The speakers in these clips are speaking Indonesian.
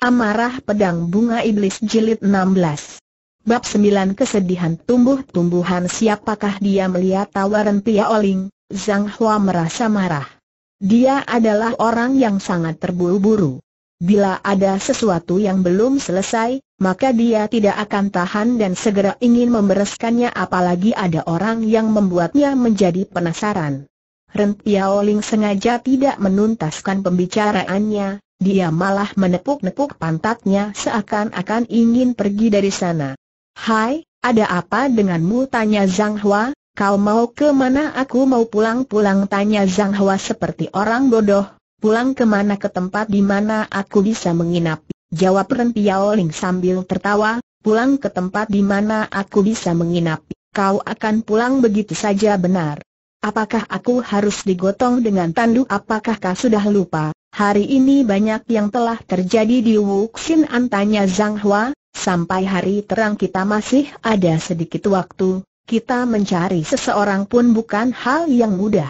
Amarah Pedang Bunga Iblis Jilid 16 Bab 9 Kesedihan Tumbuh-Tumbuhan Siapakah dia melihat tawaran Pia Oling, Zhang Hua merasa marah. Dia adalah orang yang sangat terburu-buru. Bila ada sesuatu yang belum selesai, maka dia tidak akan tahan dan segera ingin membereskannya apalagi ada orang yang membuatnya menjadi penasaran. Ren Piaoling sengaja tidak menuntaskan pembicaraannya, dia malah menepuk-nepuk pantatnya seakan-akan ingin pergi dari sana. Hai, ada apa denganmu tanya Zhang Hua, kau mau ke mana aku mau pulang-pulang tanya Zhang Hua seperti orang bodoh, pulang ke mana ke tempat di mana aku bisa menginap. Jawab Ren Piaoling sambil tertawa, pulang ke tempat di mana aku bisa menginap. Kau akan pulang begitu saja benar. Apakah aku harus digotong dengan tanduk? Apakah kau sudah lupa? Hari ini banyak yang telah terjadi di Wuxin antanya Zhang Hua, sampai hari terang kita masih ada sedikit waktu, kita mencari seseorang pun bukan hal yang mudah.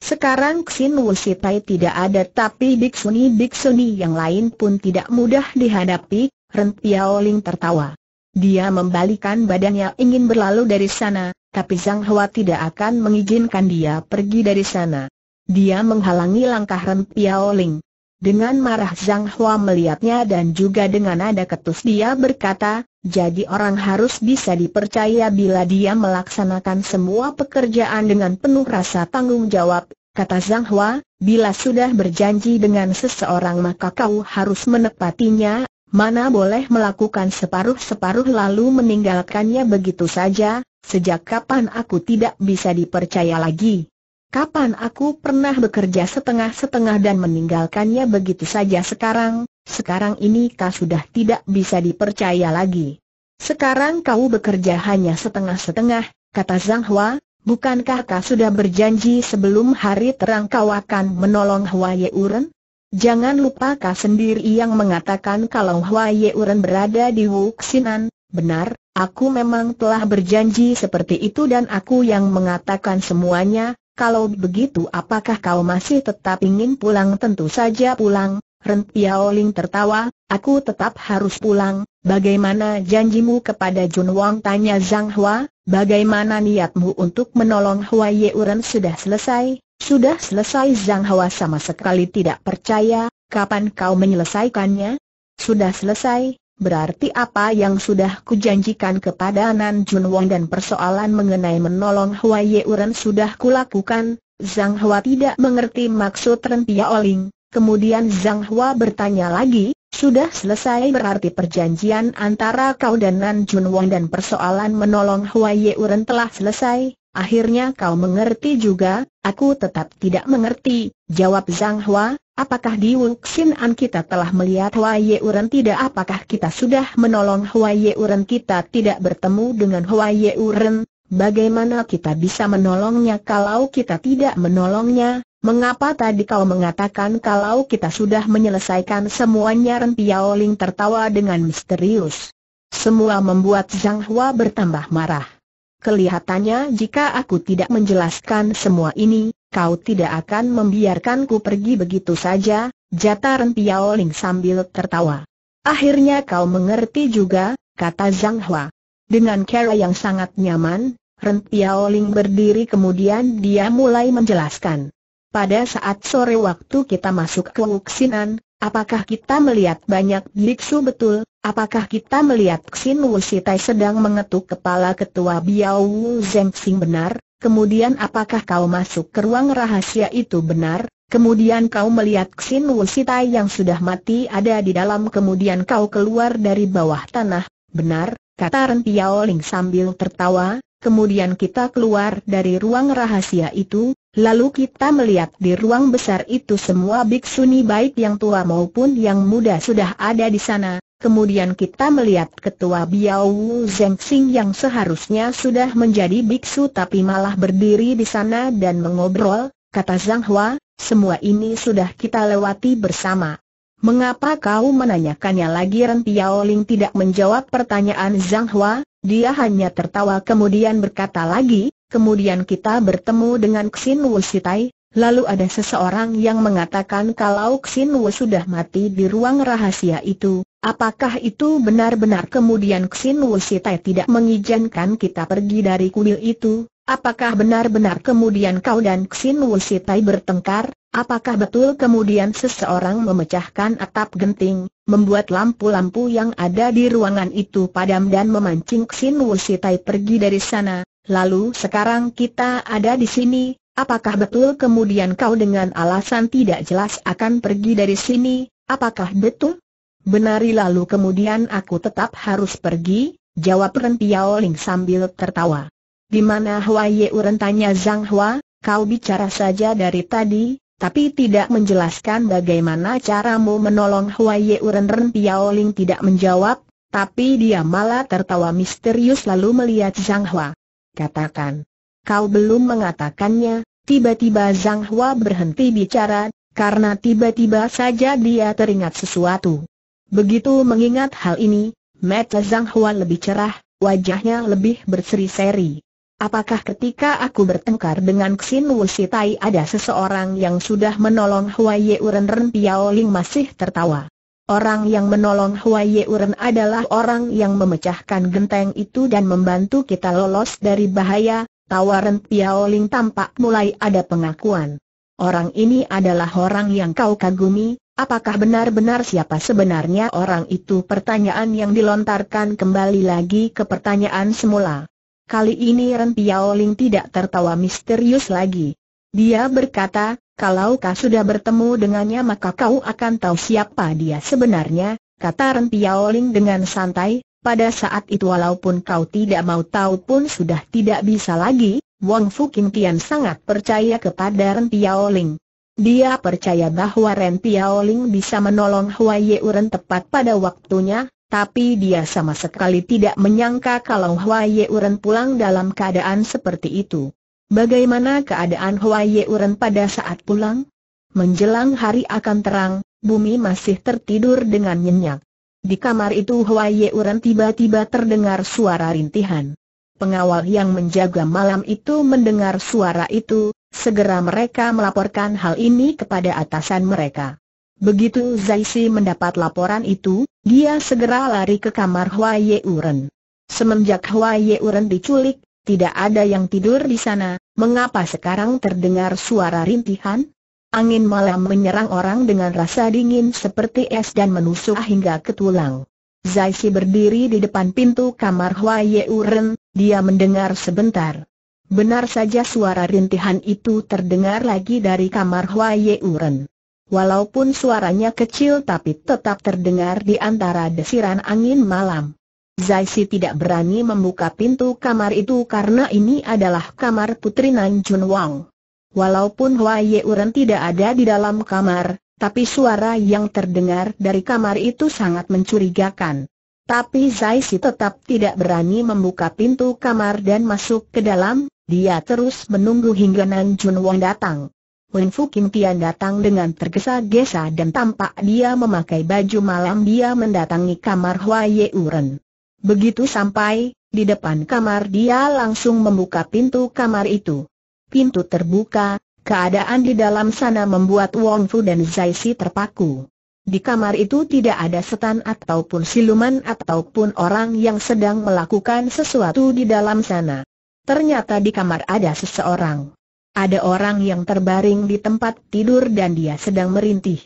Sekarang Xin Wusitai tidak ada tapi biksuni-biksuni yang lain pun tidak mudah dihadapi, Ren Piaoling tertawa. Dia membalikan badannya ingin berlalu dari sana, tapi Zhang Hua tidak akan mengizinkan dia pergi dari sana. Dia menghalangi langkah Ren Piao Ling. Dengan marah Zhang Hua melihatnya dan juga dengan nada ketus dia berkata, jadi orang harus bisa dipercaya bila dia melaksanakan semua pekerjaan dengan penuh rasa tanggung jawab, kata Zhang Hua, bila sudah berjanji dengan seseorang maka kau harus menepatinya, mana boleh melakukan separuh-separuh lalu meninggalkannya begitu saja, Sejak kapan aku tidak bisa dipercaya lagi? Kapan aku pernah bekerja setengah-setengah dan meninggalkannya begitu saja sekarang? Sekarang ini kau sudah tidak bisa dipercaya lagi. Sekarang kau bekerja hanya setengah-setengah, kata Zhang Hua, bukankah kau sudah berjanji sebelum hari terang kau akan menolong Hua Yeuren? Jangan lupa kau sendiri yang mengatakan kalau Hua Yeuren berada di Wuxinan, Benar, aku memang telah berjanji seperti itu dan aku yang mengatakan semuanya, kalau begitu apakah kau masih tetap ingin pulang tentu saja pulang, Ren Piaoling tertawa, aku tetap harus pulang, bagaimana janjimu kepada Jun Wang tanya Zhang Hua, bagaimana niatmu untuk menolong Hua Yeuren sudah selesai, sudah selesai Zhang Hua sama sekali tidak percaya, kapan kau menyelesaikannya? Sudah selesai, Berarti apa yang sudah kujanjikan kepada Nan Junwang dan persoalan mengenai menolong Hua Yeuren sudah kulakukan, Zhang Hua tidak mengerti maksud Ren Pia Oling. Kemudian Zhang Hua bertanya lagi, sudah selesai berarti perjanjian antara kau dan Nan Junwang dan persoalan menolong Hua Yeuren telah selesai? Akhirnya kau mengerti juga, aku tetap tidak mengerti, jawab Zhang Hua, Apakah di Wuxin An kita telah melihat Ye Uren tidak? Apakah kita sudah menolong Ye Uren kita tidak bertemu dengan Ye Uren? Bagaimana kita bisa menolongnya kalau kita tidak menolongnya? Mengapa tadi kau mengatakan kalau kita sudah menyelesaikan semuanya? Ren Piao Ling tertawa dengan misterius. Semua membuat Zhang Hua bertambah marah. Kelihatannya jika aku tidak menjelaskan semua ini, kau tidak akan membiarkanku pergi begitu saja, jata Rentiao Ling sambil tertawa. Akhirnya kau mengerti juga, kata Zhang Hua. Dengan cara yang sangat nyaman, Rentiao Ling berdiri kemudian dia mulai menjelaskan. Pada saat sore waktu kita masuk ke Wuxinan, apakah kita melihat banyak biksu betul? Apakah kita melihat Xin Sitai sedang mengetuk kepala ketua Biao Wu Zeng Xing benar? Kemudian apakah kau masuk ke ruang rahasia itu benar? Kemudian kau melihat Xin Wusita yang sudah mati ada di dalam kemudian kau keluar dari bawah tanah, benar, kata Ren Piao Ling sambil tertawa, kemudian kita keluar dari ruang rahasia itu, lalu kita melihat di ruang besar itu semua biksuni baik yang tua maupun yang muda sudah ada di sana, Kemudian kita melihat ketua Biao Wu Zengxing yang seharusnya sudah menjadi biksu tapi malah berdiri di sana dan mengobrol, kata Zhang Hua, semua ini sudah kita lewati bersama. Mengapa kau menanyakannya lagi Ren Piao Ling tidak menjawab pertanyaan Zhang Hua, dia hanya tertawa kemudian berkata lagi, kemudian kita bertemu dengan Xin Wu Sitai, lalu ada seseorang yang mengatakan kalau Xin Wu sudah mati di ruang rahasia itu, Apakah itu benar-benar kemudian Xin Wusitai tidak mengizinkan kita pergi dari kuil itu? Apakah benar-benar kemudian kau dan Xin Wusitai bertengkar? Apakah betul kemudian seseorang memecahkan atap genting, membuat lampu-lampu yang ada di ruangan itu padam dan memancing Xin Wusitai pergi dari sana? Lalu sekarang kita ada di sini, apakah betul kemudian kau dengan alasan tidak jelas akan pergi dari sini? Apakah betul? Benari lalu kemudian aku tetap harus pergi, jawab Ren Piao Ling sambil tertawa. Di mana Hua Ye tanya Zhang Hua, kau bicara saja dari tadi, tapi tidak menjelaskan bagaimana caramu menolong Hua Ye Uren Ren Piao Ling tidak menjawab, tapi dia malah tertawa misterius lalu melihat Zhang Hua. Katakan. Kau belum mengatakannya, tiba-tiba Zhang Hua berhenti bicara, karena tiba-tiba saja dia teringat sesuatu. Begitu mengingat hal ini, mata Zhang Hua lebih cerah, wajahnya lebih berseri-seri. Apakah ketika aku bertengkar dengan Xin Wusitai ada seseorang yang sudah menolong Ye Yeuren Ren Piao Ling masih tertawa? Orang yang menolong Ye Yeuren adalah orang yang memecahkan genteng itu dan membantu kita lolos dari bahaya, Tawa Piao Ling tampak mulai ada pengakuan. Orang ini adalah orang yang kau kagumi, Apakah benar-benar siapa sebenarnya orang itu? Pertanyaan yang dilontarkan kembali lagi ke pertanyaan semula. Kali ini Ren Piaoling tidak tertawa misterius lagi. Dia berkata, kalau kau sudah bertemu dengannya maka kau akan tahu siapa dia sebenarnya, kata Ren Piaoling dengan santai, pada saat itu walaupun kau tidak mau tahu pun sudah tidak bisa lagi, Wang Fu Kim Tian sangat percaya kepada Ren Piaoling. Dia percaya bahwa Ren Piaoling bisa menolong Hua Yeuren tepat pada waktunya, tapi dia sama sekali tidak menyangka kalau Hua Yeuren pulang dalam keadaan seperti itu. Bagaimana keadaan Hua Yeuren pada saat pulang? Menjelang hari akan terang, bumi masih tertidur dengan nyenyak. Di kamar itu Hua Yeuren tiba-tiba terdengar suara rintihan. Pengawal yang menjaga malam itu mendengar suara itu, Segera mereka melaporkan hal ini kepada atasan mereka. Begitu Zaisi mendapat laporan itu, dia segera lari ke kamar Hua Yeuren. Semenjak Hua Yeuren diculik, tidak ada yang tidur di sana, mengapa sekarang terdengar suara rintihan? Angin malam menyerang orang dengan rasa dingin seperti es dan menusuk hingga ke tulang. Zaisi berdiri di depan pintu kamar Hua Yeuren, dia mendengar sebentar. Benar saja suara rintihan itu terdengar lagi dari kamar Hua Ye Uren. Walaupun suaranya kecil tapi tetap terdengar di antara desiran angin malam. Zai Si tidak berani membuka pintu kamar itu karena ini adalah kamar putri Nan Jun Wang. Walaupun Hua Ye Uren tidak ada di dalam kamar, tapi suara yang terdengar dari kamar itu sangat mencurigakan. Tapi Zai Si tetap tidak berani membuka pintu kamar dan masuk ke dalam, dia terus menunggu hingga Nan Jun Wong datang. Wen Fu Kim Tian datang dengan tergesa-gesa dan tampak dia memakai baju malam dia mendatangi kamar Hua Ye Uren. Begitu sampai, di depan kamar dia langsung membuka pintu kamar itu. Pintu terbuka, keadaan di dalam sana membuat Wong Fu dan Zai Si terpaku. Di kamar itu tidak ada setan ataupun siluman ataupun orang yang sedang melakukan sesuatu di dalam sana. Ternyata di kamar ada seseorang. Ada orang yang terbaring di tempat tidur dan dia sedang merintih.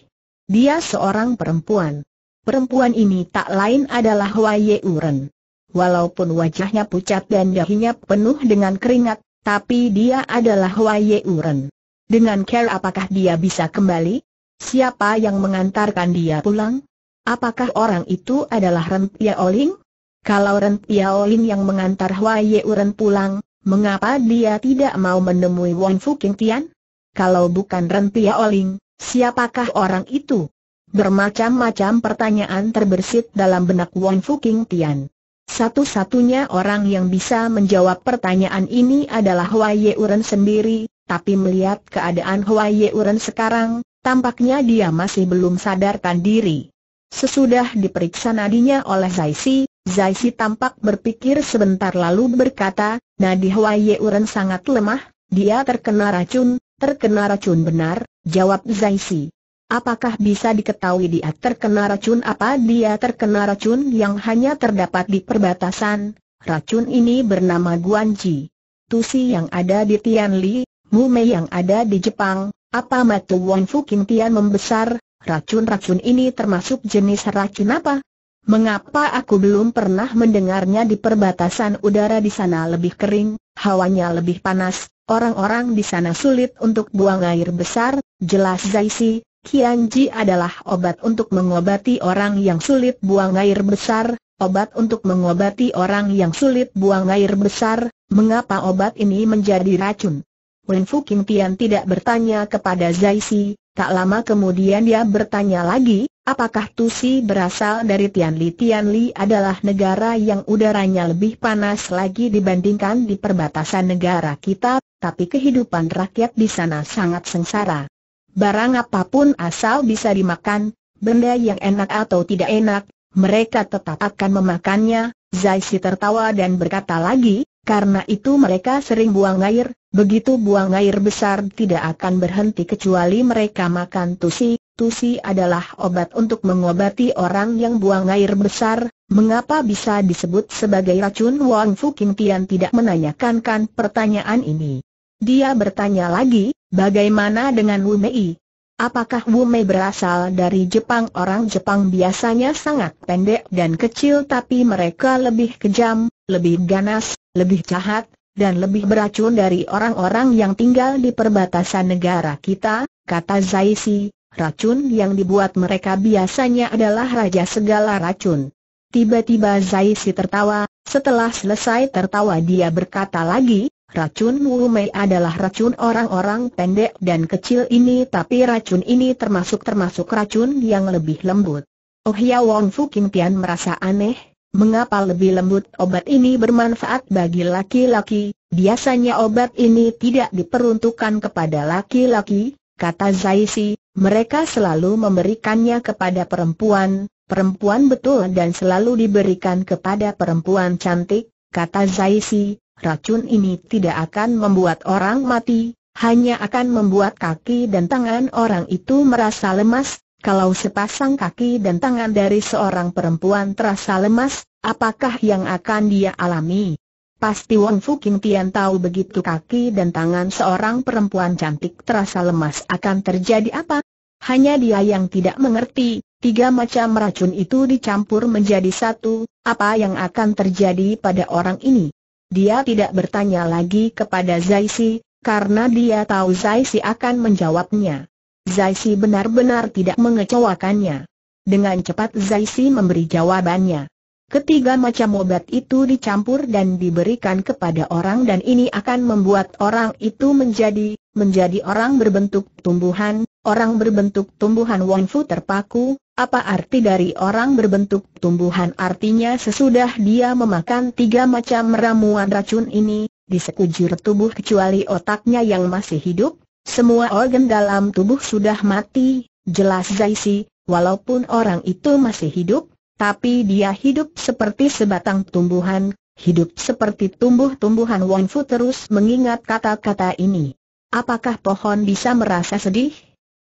Dia seorang perempuan. Perempuan ini tak lain adalah Wai Uren. Walaupun wajahnya pucat dan dahinya penuh dengan keringat, tapi dia adalah Wai Uren. Dengan care apakah dia bisa kembali? Siapa yang mengantarkan dia pulang? Apakah orang itu adalah Rempia Oling? Kalau Rempia Oling yang mengantar Wai Uren pulang, Mengapa dia tidak mau menemui Wong King Tian? Kalau bukan Pia Oling, siapakah orang itu? Bermacam-macam pertanyaan terbersit dalam benak Wong King Tian. Satu-satunya orang yang bisa menjawab pertanyaan ini adalah Ye Yeuren sendiri, tapi melihat keadaan Ye Yeuren sekarang, tampaknya dia masih belum sadarkan diri. Sesudah diperiksa nadinya oleh Zai Si, Zai Si tampak berpikir sebentar lalu berkata, Nadi Hawaii Uren sangat lemah, dia terkena racun, terkena racun benar, jawab Zai Si. Apakah bisa diketahui dia terkena racun apa dia terkena racun yang hanya terdapat di perbatasan? Racun ini bernama Guan Ji. Tusi yang ada di Tian Tianli, Mei yang ada di Jepang, apa Matu Fu King Tian membesar, racun-racun ini termasuk jenis racun apa? Mengapa aku belum pernah mendengarnya di perbatasan udara di sana lebih kering, hawanya lebih panas, orang-orang di sana sulit untuk buang air besar, jelas Zaisi, Kianji adalah obat untuk mengobati orang yang sulit buang air besar, obat untuk mengobati orang yang sulit buang air besar, mengapa obat ini menjadi racun? Wen Fuking Tian tidak bertanya kepada Zaisi, Tak lama kemudian dia bertanya lagi, apakah Tusi berasal dari Tianli? Tianli adalah negara yang udaranya lebih panas lagi dibandingkan di perbatasan negara kita, tapi kehidupan rakyat di sana sangat sengsara. Barang apapun asal bisa dimakan, benda yang enak atau tidak enak, mereka tetap akan memakannya. Zaisi tertawa dan berkata lagi, karena itu mereka sering buang air, Begitu buang air besar tidak akan berhenti kecuali mereka makan tusi. Tusi adalah obat untuk mengobati orang yang buang air besar. Mengapa bisa disebut sebagai racun Wang Fu Kintian tidak menanyakan pertanyaan ini. Dia bertanya lagi, bagaimana dengan Wu Mei? Apakah Wu Mei berasal dari Jepang? Orang Jepang biasanya sangat pendek dan kecil tapi mereka lebih kejam, lebih ganas, lebih jahat, dan lebih beracun dari orang-orang yang tinggal di perbatasan negara kita, kata Zaisi, racun yang dibuat mereka biasanya adalah raja segala racun. Tiba-tiba Zaisi tertawa, setelah selesai tertawa dia berkata lagi, racun Wumei adalah racun orang-orang pendek dan kecil ini tapi racun ini termasuk-termasuk racun yang lebih lembut. Oh ya Wong Fu Kim Tian merasa aneh, Mengapa lebih lembut obat ini bermanfaat bagi laki-laki? Biasanya obat ini tidak diperuntukkan kepada laki-laki, kata Zaisi, mereka selalu memberikannya kepada perempuan, perempuan betul dan selalu diberikan kepada perempuan cantik, kata Zaisi, racun ini tidak akan membuat orang mati, hanya akan membuat kaki dan tangan orang itu merasa lemas, kalau sepasang kaki dan tangan dari seorang perempuan terasa lemas, apakah yang akan dia alami? Pasti Wang King Tian tahu begitu kaki dan tangan seorang perempuan cantik terasa lemas akan terjadi apa? Hanya dia yang tidak mengerti, tiga macam racun itu dicampur menjadi satu, apa yang akan terjadi pada orang ini? Dia tidak bertanya lagi kepada Zai Si, karena dia tahu Zai Si akan menjawabnya. Zaisi benar-benar tidak mengecewakannya. Dengan cepat Zaisi memberi jawabannya. Ketiga macam obat itu dicampur dan diberikan kepada orang dan ini akan membuat orang itu menjadi, menjadi orang berbentuk tumbuhan, orang berbentuk tumbuhan Fu terpaku, apa arti dari orang berbentuk tumbuhan artinya sesudah dia memakan tiga macam ramuan racun ini, di sekujur tubuh kecuali otaknya yang masih hidup, semua organ dalam tubuh sudah mati, jelas Zaisi, walaupun orang itu masih hidup, tapi dia hidup seperti sebatang tumbuhan, hidup seperti tumbuh-tumbuhan Wanfu terus mengingat kata-kata ini. Apakah pohon bisa merasa sedih?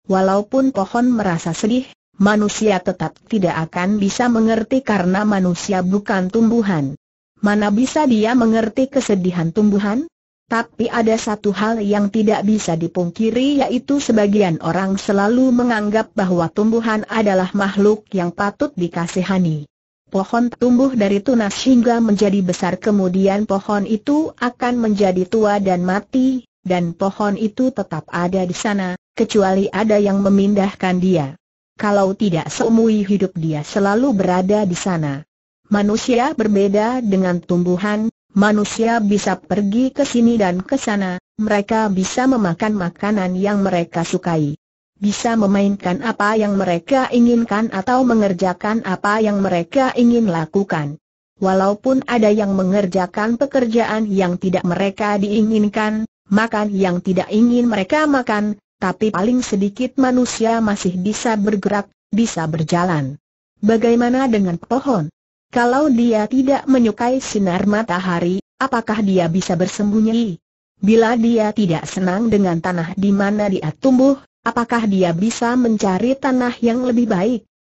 Walaupun pohon merasa sedih, manusia tetap tidak akan bisa mengerti karena manusia bukan tumbuhan. Mana bisa dia mengerti kesedihan tumbuhan? Tapi ada satu hal yang tidak bisa dipungkiri yaitu sebagian orang selalu menganggap bahwa tumbuhan adalah makhluk yang patut dikasihani. Pohon tumbuh dari tunas hingga menjadi besar kemudian pohon itu akan menjadi tua dan mati, dan pohon itu tetap ada di sana, kecuali ada yang memindahkan dia. Kalau tidak seumui hidup dia selalu berada di sana. Manusia berbeda dengan tumbuhan, Manusia bisa pergi ke sini dan ke sana, mereka bisa memakan makanan yang mereka sukai. Bisa memainkan apa yang mereka inginkan atau mengerjakan apa yang mereka ingin lakukan. Walaupun ada yang mengerjakan pekerjaan yang tidak mereka diinginkan, makan yang tidak ingin mereka makan, tapi paling sedikit manusia masih bisa bergerak, bisa berjalan. Bagaimana dengan pohon? Kalau dia tidak menyukai sinar matahari, apakah dia bisa bersembunyi? Bila dia tidak senang dengan tanah di mana dia tumbuh, apakah dia bisa mencari tanah yang lebih baik?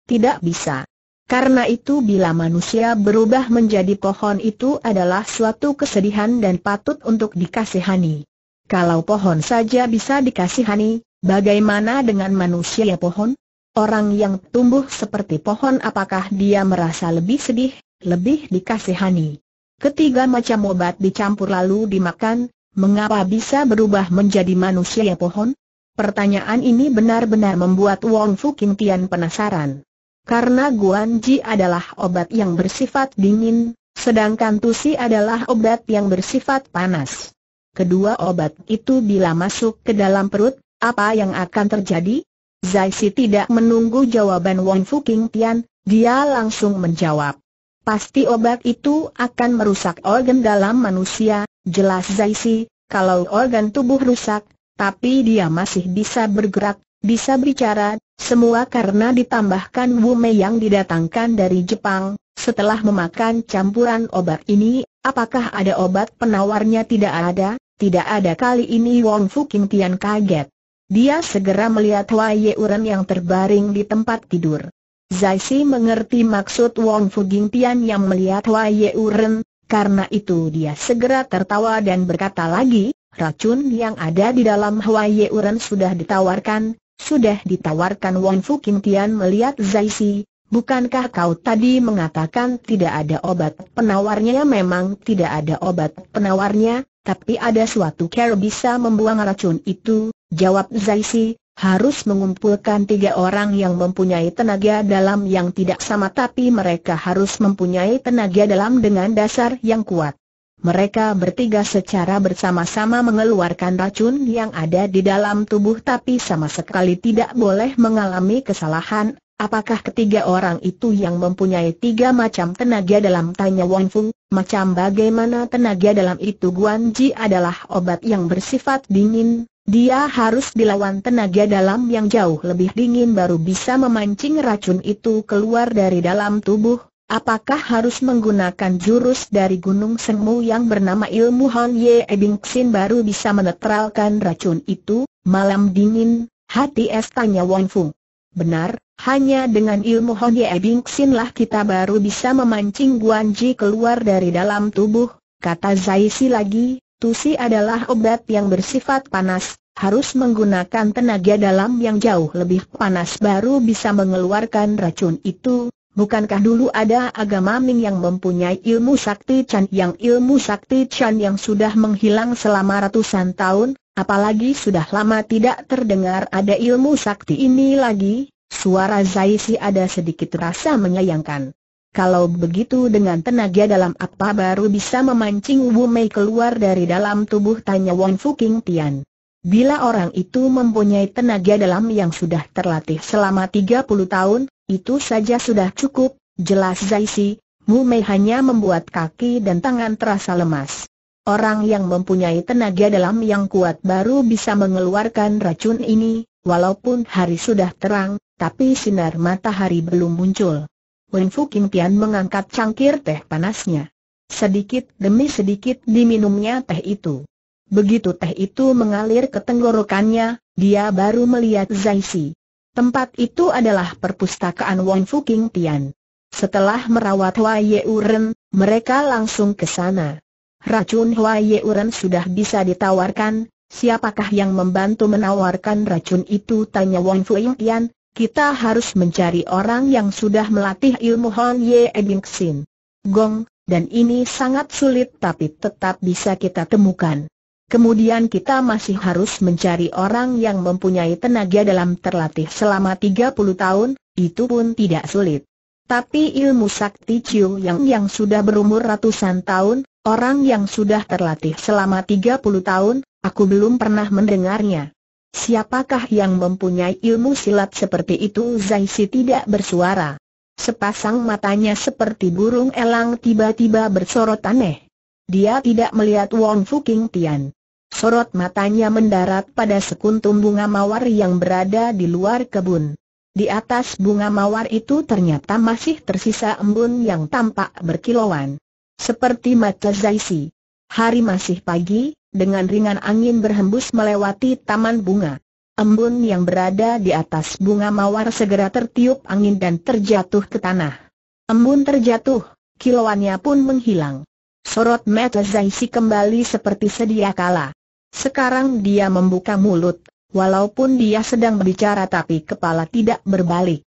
Tidak bisa. Karena itu bila manusia berubah menjadi pohon itu adalah suatu kesedihan dan patut untuk dikasihani. Kalau pohon saja bisa dikasihani, bagaimana dengan manusia pohon? Orang yang tumbuh seperti pohon apakah dia merasa lebih sedih, lebih dikasihani? Ketiga macam obat dicampur lalu dimakan, mengapa bisa berubah menjadi manusia ya pohon? Pertanyaan ini benar-benar membuat Wong Fu King Tian penasaran. Karena Guan Ji adalah obat yang bersifat dingin, sedangkan Tusi adalah obat yang bersifat panas. Kedua obat itu bila masuk ke dalam perut, apa yang akan terjadi? Zai Si tidak menunggu jawaban Wong Fu King Tian, dia langsung menjawab. Pasti obat itu akan merusak organ dalam manusia, jelas Zai Si, kalau organ tubuh rusak, tapi dia masih bisa bergerak, bisa bicara, semua karena ditambahkan Mei yang didatangkan dari Jepang, setelah memakan campuran obat ini, apakah ada obat penawarnya tidak ada? Tidak ada kali ini Wong Fu King Tian kaget. Dia segera melihat Wei Uren yang terbaring di tempat tidur. Zai Si mengerti maksud Wong Fu Tian yang melihat Wei Uren, karena itu dia segera tertawa dan berkata lagi, racun yang ada di dalam Wei Uren sudah ditawarkan, sudah ditawarkan Wong Fu Tian melihat Zai Si, bukankah kau tadi mengatakan tidak ada obat penawarnya memang tidak ada obat penawarnya, tapi ada suatu cara bisa membuang racun itu, jawab Zaisi, harus mengumpulkan tiga orang yang mempunyai tenaga dalam yang tidak sama tapi mereka harus mempunyai tenaga dalam dengan dasar yang kuat. Mereka bertiga secara bersama-sama mengeluarkan racun yang ada di dalam tubuh tapi sama sekali tidak boleh mengalami kesalahan, Apakah ketiga orang itu yang mempunyai tiga macam tenaga dalam tanya Wang Fung, macam bagaimana tenaga dalam itu Guan Ji adalah obat yang bersifat dingin, dia harus dilawan tenaga dalam yang jauh lebih dingin baru bisa memancing racun itu keluar dari dalam tubuh, apakah harus menggunakan jurus dari gunung semu yang bernama ilmu Hon Ye Ebing Xin baru bisa menetralkan racun itu, malam dingin, hati es tanya Wang Fung. Benar, hanya dengan ilmu Hon Ye Bing Xin lah kita baru bisa memancing Guan Ji keluar dari dalam tubuh, kata Zai Si lagi, Tusi adalah obat yang bersifat panas, harus menggunakan tenaga dalam yang jauh lebih panas baru bisa mengeluarkan racun itu. Bukankah dulu ada agama Ming yang mempunyai ilmu sakti Chan yang ilmu sakti Chan yang sudah menghilang selama ratusan tahun, Apalagi sudah lama tidak terdengar ada ilmu sakti ini lagi, suara Zaisi ada sedikit rasa menyayangkan. Kalau begitu dengan tenaga dalam apa baru bisa memancing Wu Mei keluar dari dalam tubuh tanya Fu King Tian. Bila orang itu mempunyai tenaga dalam yang sudah terlatih selama 30 tahun, itu saja sudah cukup, jelas Zaisi, Wu Mei hanya membuat kaki dan tangan terasa lemas. Orang yang mempunyai tenaga dalam yang kuat baru bisa mengeluarkan racun ini, walaupun hari sudah terang, tapi sinar matahari belum muncul. Wen Fuking Tian mengangkat cangkir teh panasnya. Sedikit demi sedikit diminumnya teh itu. Begitu teh itu mengalir ke tenggorokannya, dia baru melihat Zaisi. Tempat itu adalah perpustakaan Wen Fuking Tian. Setelah merawat Wai Yuren, mereka langsung ke sana. Racun Ye Uren sudah bisa ditawarkan, siapakah yang membantu menawarkan racun itu tanya Wang Ying Tian, kita harus mencari orang yang sudah melatih ilmu Hon Ye Bing Xin. Gong, dan ini sangat sulit tapi tetap bisa kita temukan. Kemudian kita masih harus mencari orang yang mempunyai tenaga dalam terlatih selama 30 tahun, itu pun tidak sulit. Tapi ilmu sakti Chiu Yang yang sudah berumur ratusan tahun, Orang yang sudah terlatih selama 30 tahun, aku belum pernah mendengarnya. Siapakah yang mempunyai ilmu silat seperti itu Zaisi tidak bersuara. Sepasang matanya seperti burung elang tiba-tiba bersorot aneh. Dia tidak melihat Wong King Tian. Sorot matanya mendarat pada sekuntum bunga mawar yang berada di luar kebun. Di atas bunga mawar itu ternyata masih tersisa embun yang tampak berkilauan seperti mata Zaisi. Hari masih pagi, dengan ringan angin berhembus melewati taman bunga. Embun yang berada di atas bunga mawar segera tertiup angin dan terjatuh ke tanah. Embun terjatuh, kilauannya pun menghilang. Sorot mata Zaisi kembali seperti sedia kala. Sekarang dia membuka mulut, walaupun dia sedang berbicara tapi kepala tidak berbalik.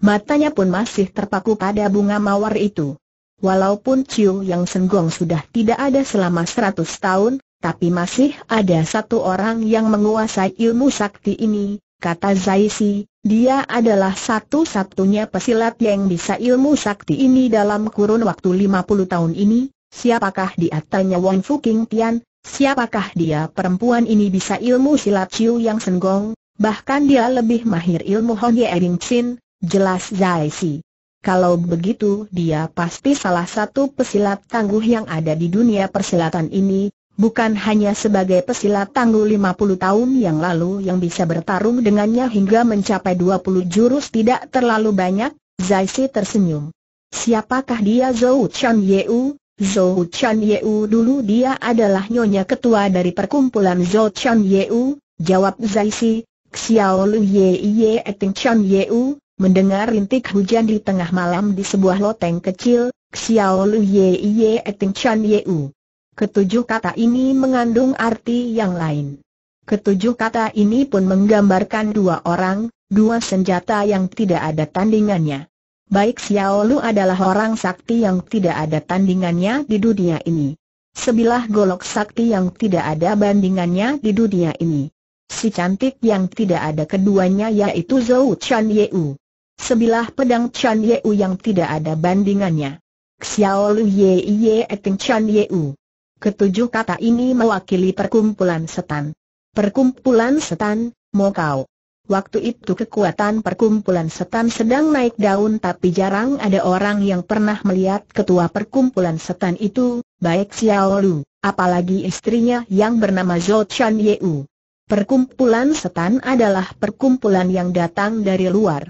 Matanya pun masih terpaku pada bunga mawar itu. Walaupun Chiu Yang Senggong sudah tidak ada selama seratus tahun, tapi masih ada satu orang yang menguasai ilmu sakti ini, kata Zai Si. dia adalah satu-satunya pesilat yang bisa ilmu sakti ini dalam kurun waktu lima puluh tahun ini, siapakah dia tanya Wang Fu King Tian, siapakah dia perempuan ini bisa ilmu silat Ciu Yang Senggong, bahkan dia lebih mahir ilmu Hong Ye Ring Chin, jelas Zai Si. Kalau begitu dia pasti salah satu pesilat tangguh yang ada di dunia persilatan ini, bukan hanya sebagai pesilat tangguh 50 tahun yang lalu yang bisa bertarung dengannya hingga mencapai 20 jurus tidak terlalu banyak, Zai Si tersenyum. Siapakah dia Zhou Chan Yeu? Zhou Chan Yeu dulu dia adalah nyonya ketua dari perkumpulan Zhou Chan Yeu, jawab Zai Si, Xiao Lu Ye Ye Eting Chan Yeu, Mendengar rintik hujan di tengah malam di sebuah loteng kecil, Xiao Lu Ye Ye Eting Chan Ye U. Ketujuh kata ini mengandung arti yang lain. Ketujuh kata ini pun menggambarkan dua orang, dua senjata yang tidak ada tandingannya. Baik Xiao Lu adalah orang sakti yang tidak ada tandingannya di dunia ini. Sebilah golok sakti yang tidak ada bandingannya di dunia ini. Si cantik yang tidak ada keduanya yaitu Zhou Chan Yeu. Sebilah pedang Chan Yeu yang tidak ada bandingannya. Xiao Lu Ye Ye Eting Chan Yeu. Ketujuh kata ini mewakili perkumpulan setan. Perkumpulan setan, kau. Waktu itu kekuatan perkumpulan setan sedang naik daun tapi jarang ada orang yang pernah melihat ketua perkumpulan setan itu, baik Xiao Lu, apalagi istrinya yang bernama Zhou Chan Yeu. Perkumpulan setan adalah perkumpulan yang datang dari luar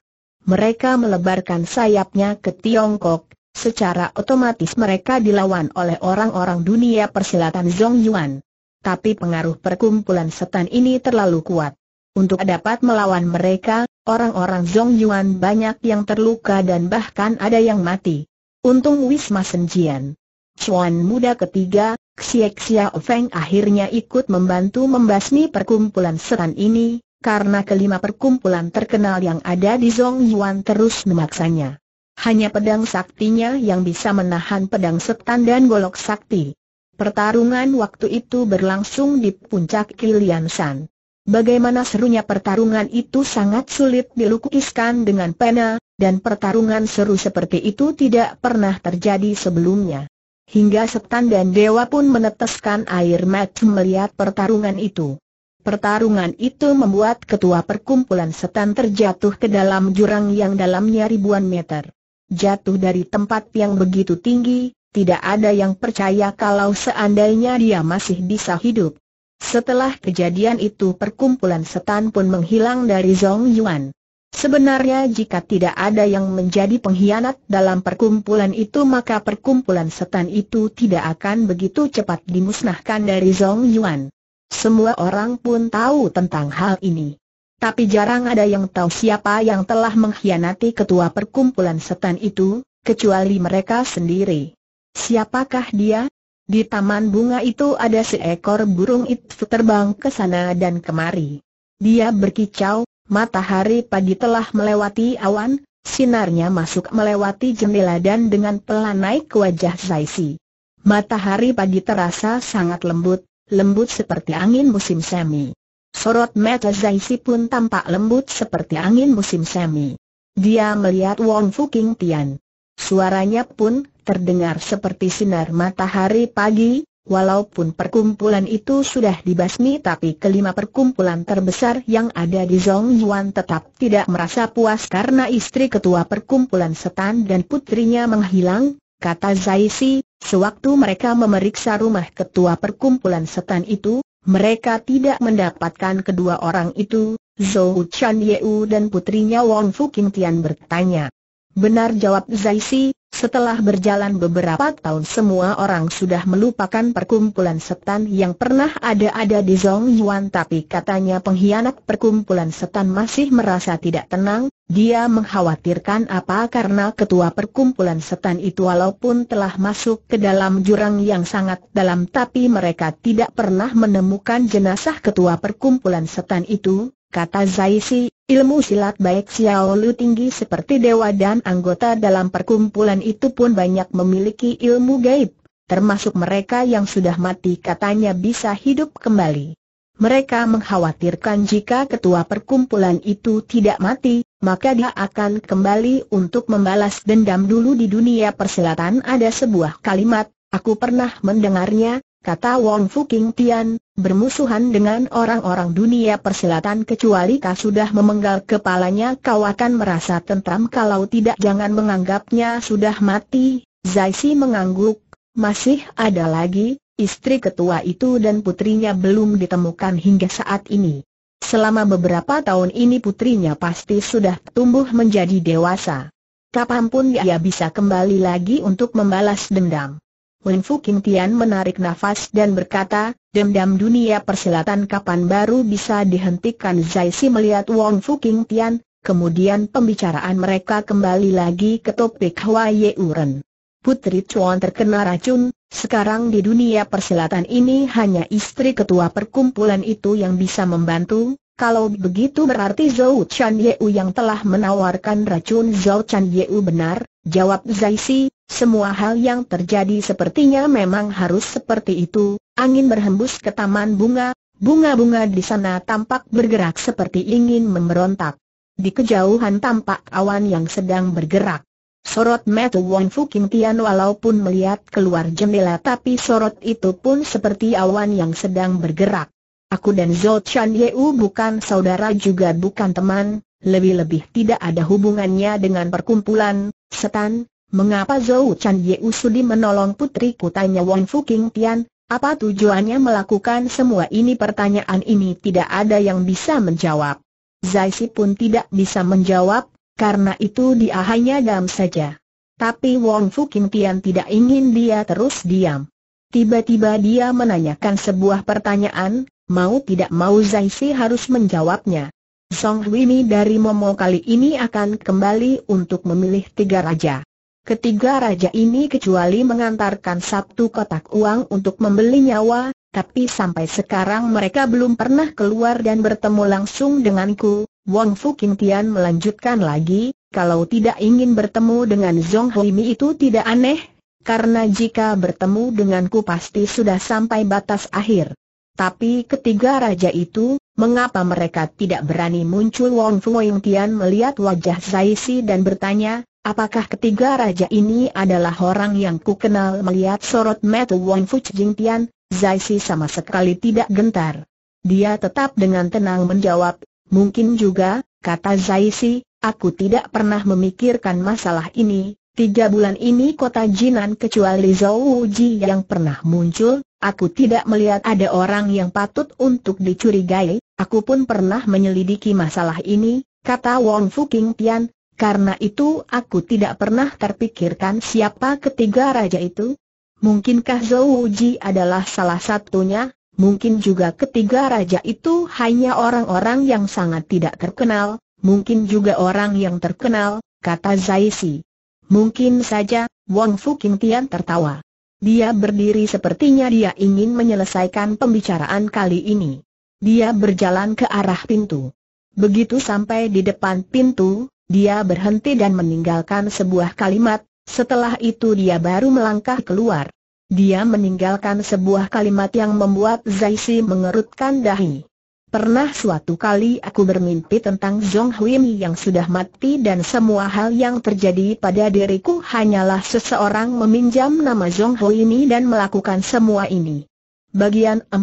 mereka melebarkan sayapnya ke Tiongkok, secara otomatis mereka dilawan oleh orang-orang dunia persilatan Zhong Yuan. Tapi pengaruh perkumpulan setan ini terlalu kuat. Untuk dapat melawan mereka, orang-orang Zhong Yuan banyak yang terluka dan bahkan ada yang mati. Untung Wisma Senjian. Chuan muda ketiga, Xie Xia Feng akhirnya ikut membantu membasmi perkumpulan setan ini, karena kelima perkumpulan terkenal yang ada di Zong Yuan terus memaksanya. Hanya pedang saktinya yang bisa menahan pedang setan dan golok sakti. Pertarungan waktu itu berlangsung di puncak Kilian San. Bagaimana serunya pertarungan itu sangat sulit dilukiskan dengan pena, dan pertarungan seru seperti itu tidak pernah terjadi sebelumnya. Hingga setan dan dewa pun meneteskan air mata melihat pertarungan itu. Pertarungan itu membuat ketua perkumpulan setan terjatuh ke dalam jurang yang dalamnya ribuan meter. Jatuh dari tempat yang begitu tinggi, tidak ada yang percaya kalau seandainya dia masih bisa hidup. Setelah kejadian itu perkumpulan setan pun menghilang dari Zong Yuan. Sebenarnya jika tidak ada yang menjadi pengkhianat dalam perkumpulan itu maka perkumpulan setan itu tidak akan begitu cepat dimusnahkan dari Zong Yuan. Semua orang pun tahu tentang hal ini. Tapi jarang ada yang tahu siapa yang telah mengkhianati ketua perkumpulan setan itu, kecuali mereka sendiri. Siapakah dia? Di taman bunga itu ada seekor burung itu terbang ke sana dan kemari. Dia berkicau, matahari pagi telah melewati awan, sinarnya masuk melewati jendela dan dengan pelan naik ke wajah Zaisi. Matahari pagi terasa sangat lembut, lembut seperti angin musim semi. Sorot mata Zaisi pun tampak lembut seperti angin musim semi. Dia melihat Wong King Tian. Suaranya pun terdengar seperti sinar matahari pagi, walaupun perkumpulan itu sudah dibasmi tapi kelima perkumpulan terbesar yang ada di Zhong Yuan tetap tidak merasa puas karena istri ketua perkumpulan setan dan putrinya menghilang, kata Zaisi, sewaktu mereka memeriksa rumah ketua perkumpulan setan itu, mereka tidak mendapatkan kedua orang itu, Zhou Chan Yeu dan putrinya Wong Fu Qing Tian bertanya. Benar jawab Zaisi, setelah berjalan beberapa tahun semua orang sudah melupakan perkumpulan setan yang pernah ada-ada di Zong Yuan tapi katanya pengkhianat perkumpulan setan masih merasa tidak tenang, dia mengkhawatirkan apa karena ketua perkumpulan setan itu walaupun telah masuk ke dalam jurang yang sangat dalam tapi mereka tidak pernah menemukan jenazah ketua perkumpulan setan itu, kata Zaisi, ilmu silat baik Xiao Lu tinggi seperti dewa dan anggota dalam perkumpulan itu pun banyak memiliki ilmu gaib, termasuk mereka yang sudah mati katanya bisa hidup kembali. Mereka mengkhawatirkan jika ketua perkumpulan itu tidak mati, maka dia akan kembali untuk membalas dendam dulu di dunia persilatan ada sebuah kalimat, aku pernah mendengarnya, kata Wong King Tian, bermusuhan dengan orang-orang dunia persilatan kecuali kau sudah memenggal kepalanya kau akan merasa tentram kalau tidak jangan menganggapnya sudah mati. Zaisi mengangguk, masih ada lagi, istri ketua itu dan putrinya belum ditemukan hingga saat ini. Selama beberapa tahun ini putrinya pasti sudah tumbuh menjadi dewasa. Kapanpun ia bisa kembali lagi untuk membalas dendam. Wen Fu Kim Tian menarik nafas dan berkata, dendam dunia persilatan kapan baru bisa dihentikan Zai Si melihat Wong Fu Kim Tian, kemudian pembicaraan mereka kembali lagi ke topik Ye Uren. Putri Chuan terkena racun, sekarang di dunia persilatan ini hanya istri ketua perkumpulan itu yang bisa membantu, kalau begitu berarti Zhou Chan U yang telah menawarkan racun Zhou Chan U benar, Jawab Zaisi, semua hal yang terjadi sepertinya memang harus seperti itu, angin berhembus ke taman bunga, bunga-bunga di sana tampak bergerak seperti ingin memberontak. Di kejauhan tampak awan yang sedang bergerak. Sorot mata Wong Fu Tian walaupun melihat keluar jendela tapi sorot itu pun seperti awan yang sedang bergerak. Aku dan Zhou Chan Yeu bukan saudara juga bukan teman, lebih-lebih tidak ada hubungannya dengan perkumpulan, setan, mengapa Zhou Chan Yeu Sudi menolong putriku tanya Wang King Tian, apa tujuannya melakukan semua ini pertanyaan ini tidak ada yang bisa menjawab. Zai Si pun tidak bisa menjawab, karena itu dia hanya diam saja. Tapi Wang Fuking Tian tidak ingin dia terus diam. Tiba-tiba dia menanyakan sebuah pertanyaan, mau tidak mau Zai Si harus menjawabnya. Song Wimi dari Momo kali ini akan kembali untuk memilih tiga raja. Ketiga raja ini kecuali mengantarkan satu kotak uang untuk membeli nyawa, tapi sampai sekarang mereka belum pernah keluar dan bertemu langsung denganku, Wang Fu King Tian melanjutkan lagi, kalau tidak ingin bertemu dengan Hui Huimi itu tidak aneh, karena jika bertemu denganku pasti sudah sampai batas akhir. Tapi ketiga raja itu, Mengapa mereka tidak berani muncul Wong Fuoyong Tian melihat wajah Zai Si dan bertanya, apakah ketiga raja ini adalah orang yang ku kenal melihat sorot metu Wong Fu Jing Tian, Zai Si sama sekali tidak gentar. Dia tetap dengan tenang menjawab, mungkin juga, kata Zai Si, aku tidak pernah memikirkan masalah ini, Tiga bulan ini kota Jinan kecuali Zhou Ji yang pernah muncul, aku tidak melihat ada orang yang patut untuk dicurigai, Aku pun pernah menyelidiki masalah ini, kata Wong Fuking Tian, karena itu aku tidak pernah terpikirkan siapa ketiga raja itu. Mungkinkah Zhou Uji adalah salah satunya, mungkin juga ketiga raja itu hanya orang-orang yang sangat tidak terkenal, mungkin juga orang yang terkenal, kata Zai Si. Mungkin saja, Wong Fuking Tian tertawa. Dia berdiri sepertinya dia ingin menyelesaikan pembicaraan kali ini. Dia berjalan ke arah pintu. Begitu sampai di depan pintu, dia berhenti dan meninggalkan sebuah kalimat, setelah itu dia baru melangkah keluar. Dia meninggalkan sebuah kalimat yang membuat Zaisi mengerutkan dahi. Pernah suatu kali aku bermimpi tentang Zhong Huimi yang sudah mati dan semua hal yang terjadi pada diriku hanyalah seseorang meminjam nama Zhong Huimi dan melakukan semua ini. Bagian 4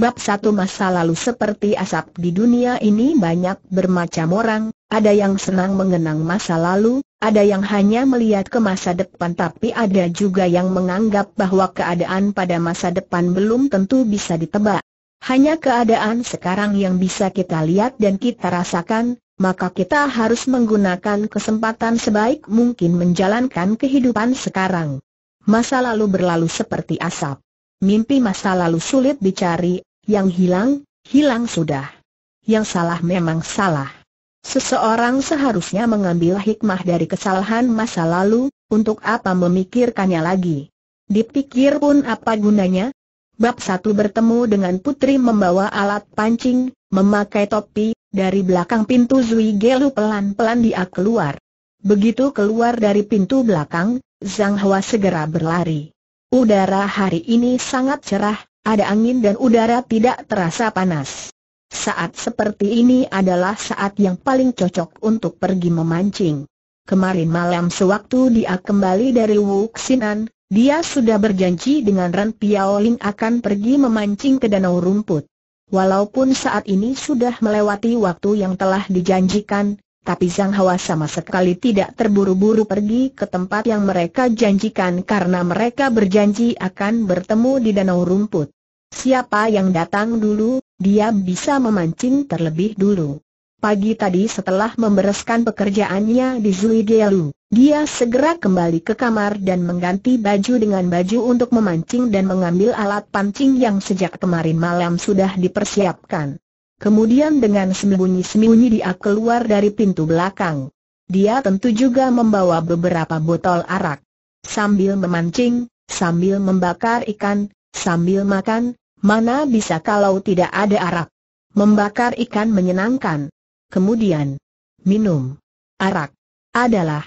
Bab satu masa lalu seperti asap di dunia ini banyak bermacam orang, ada yang senang mengenang masa lalu, ada yang hanya melihat ke masa depan tapi ada juga yang menganggap bahwa keadaan pada masa depan belum tentu bisa ditebak. Hanya keadaan sekarang yang bisa kita lihat dan kita rasakan, maka kita harus menggunakan kesempatan sebaik mungkin menjalankan kehidupan sekarang. Masa lalu berlalu seperti asap. Mimpi masa lalu sulit dicari, yang hilang, hilang sudah. Yang salah memang salah. Seseorang seharusnya mengambil hikmah dari kesalahan masa lalu, untuk apa memikirkannya lagi? Dipikir pun apa gunanya? Bab satu bertemu dengan putri membawa alat pancing, memakai topi, dari belakang pintu Zui Gelu pelan-pelan dia keluar. Begitu keluar dari pintu belakang, Zhang Hua segera berlari. Udara hari ini sangat cerah, ada angin dan udara tidak terasa panas. Saat seperti ini adalah saat yang paling cocok untuk pergi memancing. Kemarin malam sewaktu dia kembali dari Wuxinan, dia sudah berjanji dengan Ran Piaoling akan pergi memancing ke danau rumput. Walaupun saat ini sudah melewati waktu yang telah dijanjikan, tapi Zhang Hua sama sekali tidak terburu-buru pergi ke tempat yang mereka janjikan karena mereka berjanji akan bertemu di danau rumput. Siapa yang datang dulu, dia bisa memancing terlebih dulu. Pagi tadi setelah membereskan pekerjaannya di Gelu, dia segera kembali ke kamar dan mengganti baju dengan baju untuk memancing dan mengambil alat pancing yang sejak kemarin malam sudah dipersiapkan. Kemudian dengan sembunyi-sembunyi dia keluar dari pintu belakang. Dia tentu juga membawa beberapa botol arak. Sambil memancing, sambil membakar ikan, sambil makan, mana bisa kalau tidak ada arak. Membakar ikan menyenangkan. Kemudian, minum. Arak adalah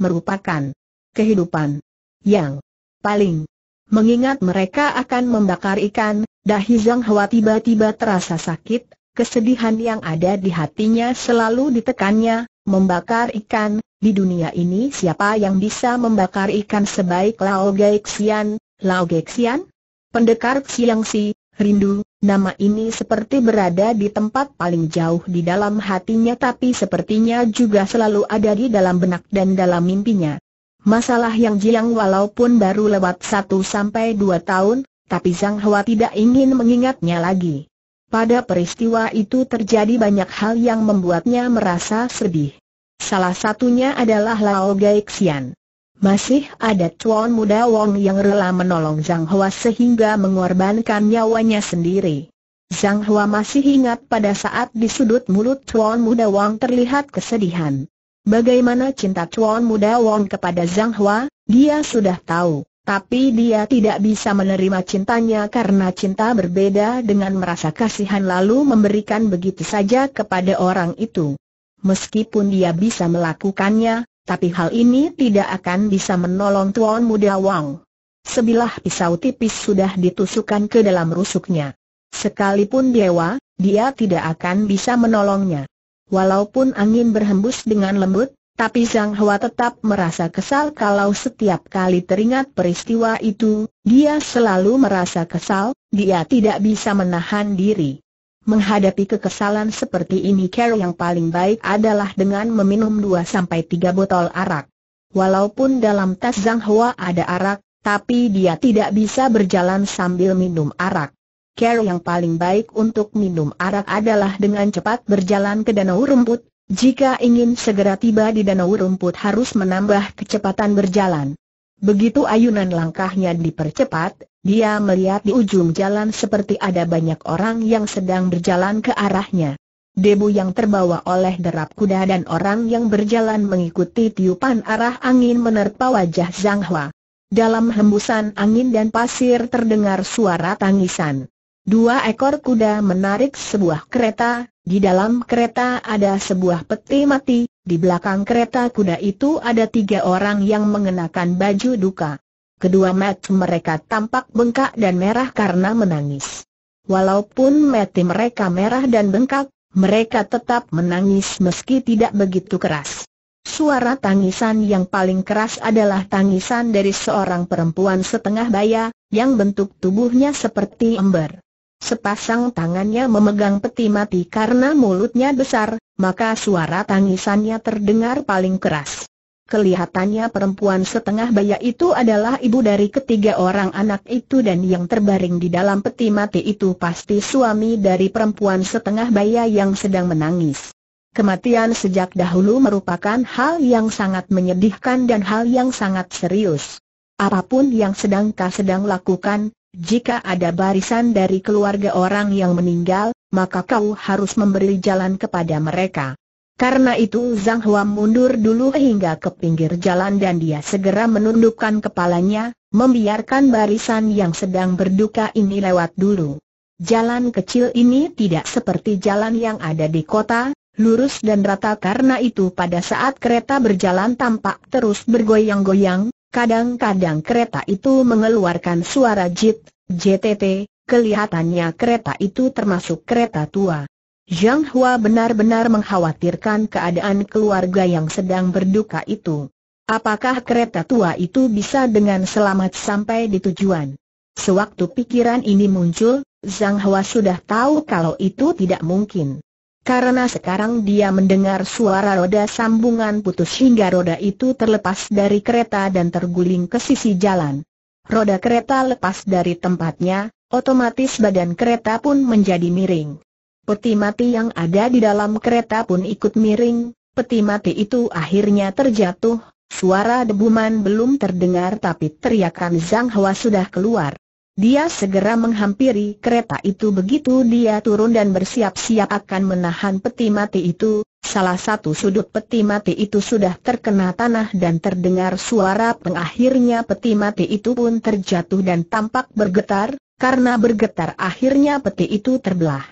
merupakan kehidupan yang paling mengingat mereka akan membakar ikan, Dahizang Hwa tiba-tiba terasa sakit, Kesedihan yang ada di hatinya selalu ditekannya, membakar ikan, di dunia ini siapa yang bisa membakar ikan sebaik Lao Gexian, Lao Gexian? Pendekar Xiang Si, rindu, nama ini seperti berada di tempat paling jauh di dalam hatinya tapi sepertinya juga selalu ada di dalam benak dan dalam mimpinya. Masalah yang Jiang walaupun baru lewat satu sampai dua tahun, tapi Zhang Hua tidak ingin mengingatnya lagi. Pada peristiwa itu terjadi banyak hal yang membuatnya merasa sedih. Salah satunya adalah Lao Gai Xian. Masih ada cuan muda Wong yang rela menolong Zhang Hua sehingga mengorbankan nyawanya sendiri. Zhang Hua masih ingat pada saat di sudut mulut cuan muda Wong terlihat kesedihan. Bagaimana cinta cuan muda Wong kepada Zhang Hua, dia sudah tahu. Tapi dia tidak bisa menerima cintanya karena cinta berbeda dengan merasa kasihan lalu memberikan begitu saja kepada orang itu. Meskipun dia bisa melakukannya, tapi hal ini tidak akan bisa menolong Tuan Muda Wang. Sebilah pisau tipis sudah ditusukkan ke dalam rusuknya. Sekalipun dewa, dia tidak akan bisa menolongnya. Walaupun angin berhembus dengan lembut, tapi Zhang Hua tetap merasa kesal kalau setiap kali teringat peristiwa itu, dia selalu merasa kesal, dia tidak bisa menahan diri. Menghadapi kekesalan seperti ini cara yang paling baik adalah dengan meminum 2-3 botol arak. Walaupun dalam tas Zhang Hua ada arak, tapi dia tidak bisa berjalan sambil minum arak. Cara yang paling baik untuk minum arak adalah dengan cepat berjalan ke danau rumput, jika ingin segera tiba di danau rumput harus menambah kecepatan berjalan. Begitu ayunan langkahnya dipercepat, dia melihat di ujung jalan seperti ada banyak orang yang sedang berjalan ke arahnya. Debu yang terbawa oleh derap kuda dan orang yang berjalan mengikuti tiupan arah angin menerpa wajah Zhang Hua. Dalam hembusan angin dan pasir terdengar suara tangisan. Dua ekor kuda menarik sebuah kereta, di dalam kereta ada sebuah peti mati, di belakang kereta kuda itu ada tiga orang yang mengenakan baju duka. Kedua mat mereka tampak bengkak dan merah karena menangis. Walaupun mati mereka merah dan bengkak, mereka tetap menangis meski tidak begitu keras. Suara tangisan yang paling keras adalah tangisan dari seorang perempuan setengah baya, yang bentuk tubuhnya seperti ember. Sepasang tangannya memegang peti mati karena mulutnya besar, maka suara tangisannya terdengar paling keras. Kelihatannya perempuan setengah baya itu adalah ibu dari ketiga orang anak itu dan yang terbaring di dalam peti mati itu pasti suami dari perempuan setengah baya yang sedang menangis. Kematian sejak dahulu merupakan hal yang sangat menyedihkan dan hal yang sangat serius. Apapun yang sedang kau sedang lakukan, jika ada barisan dari keluarga orang yang meninggal, maka kau harus memberi jalan kepada mereka. Karena itu Zhang Hua mundur dulu hingga ke pinggir jalan dan dia segera menundukkan kepalanya, membiarkan barisan yang sedang berduka ini lewat dulu. Jalan kecil ini tidak seperti jalan yang ada di kota, lurus dan rata karena itu pada saat kereta berjalan tampak terus bergoyang-goyang, Kadang-kadang kereta itu mengeluarkan suara jit, JTT, kelihatannya kereta itu termasuk kereta tua. Zhang Hua benar-benar mengkhawatirkan keadaan keluarga yang sedang berduka itu. Apakah kereta tua itu bisa dengan selamat sampai di tujuan? Sewaktu pikiran ini muncul, Zhang Hua sudah tahu kalau itu tidak mungkin. Karena sekarang dia mendengar suara roda sambungan putus hingga roda itu terlepas dari kereta dan terguling ke sisi jalan. Roda kereta lepas dari tempatnya, otomatis badan kereta pun menjadi miring. Peti mati yang ada di dalam kereta pun ikut miring, peti mati itu akhirnya terjatuh, suara debuman belum terdengar tapi teriakan Zhang Hua sudah keluar. Dia segera menghampiri kereta itu begitu dia turun dan bersiap-siap akan menahan peti mati itu, salah satu sudut peti mati itu sudah terkena tanah dan terdengar suara pengakhirnya peti mati itu pun terjatuh dan tampak bergetar, karena bergetar akhirnya peti itu terbelah.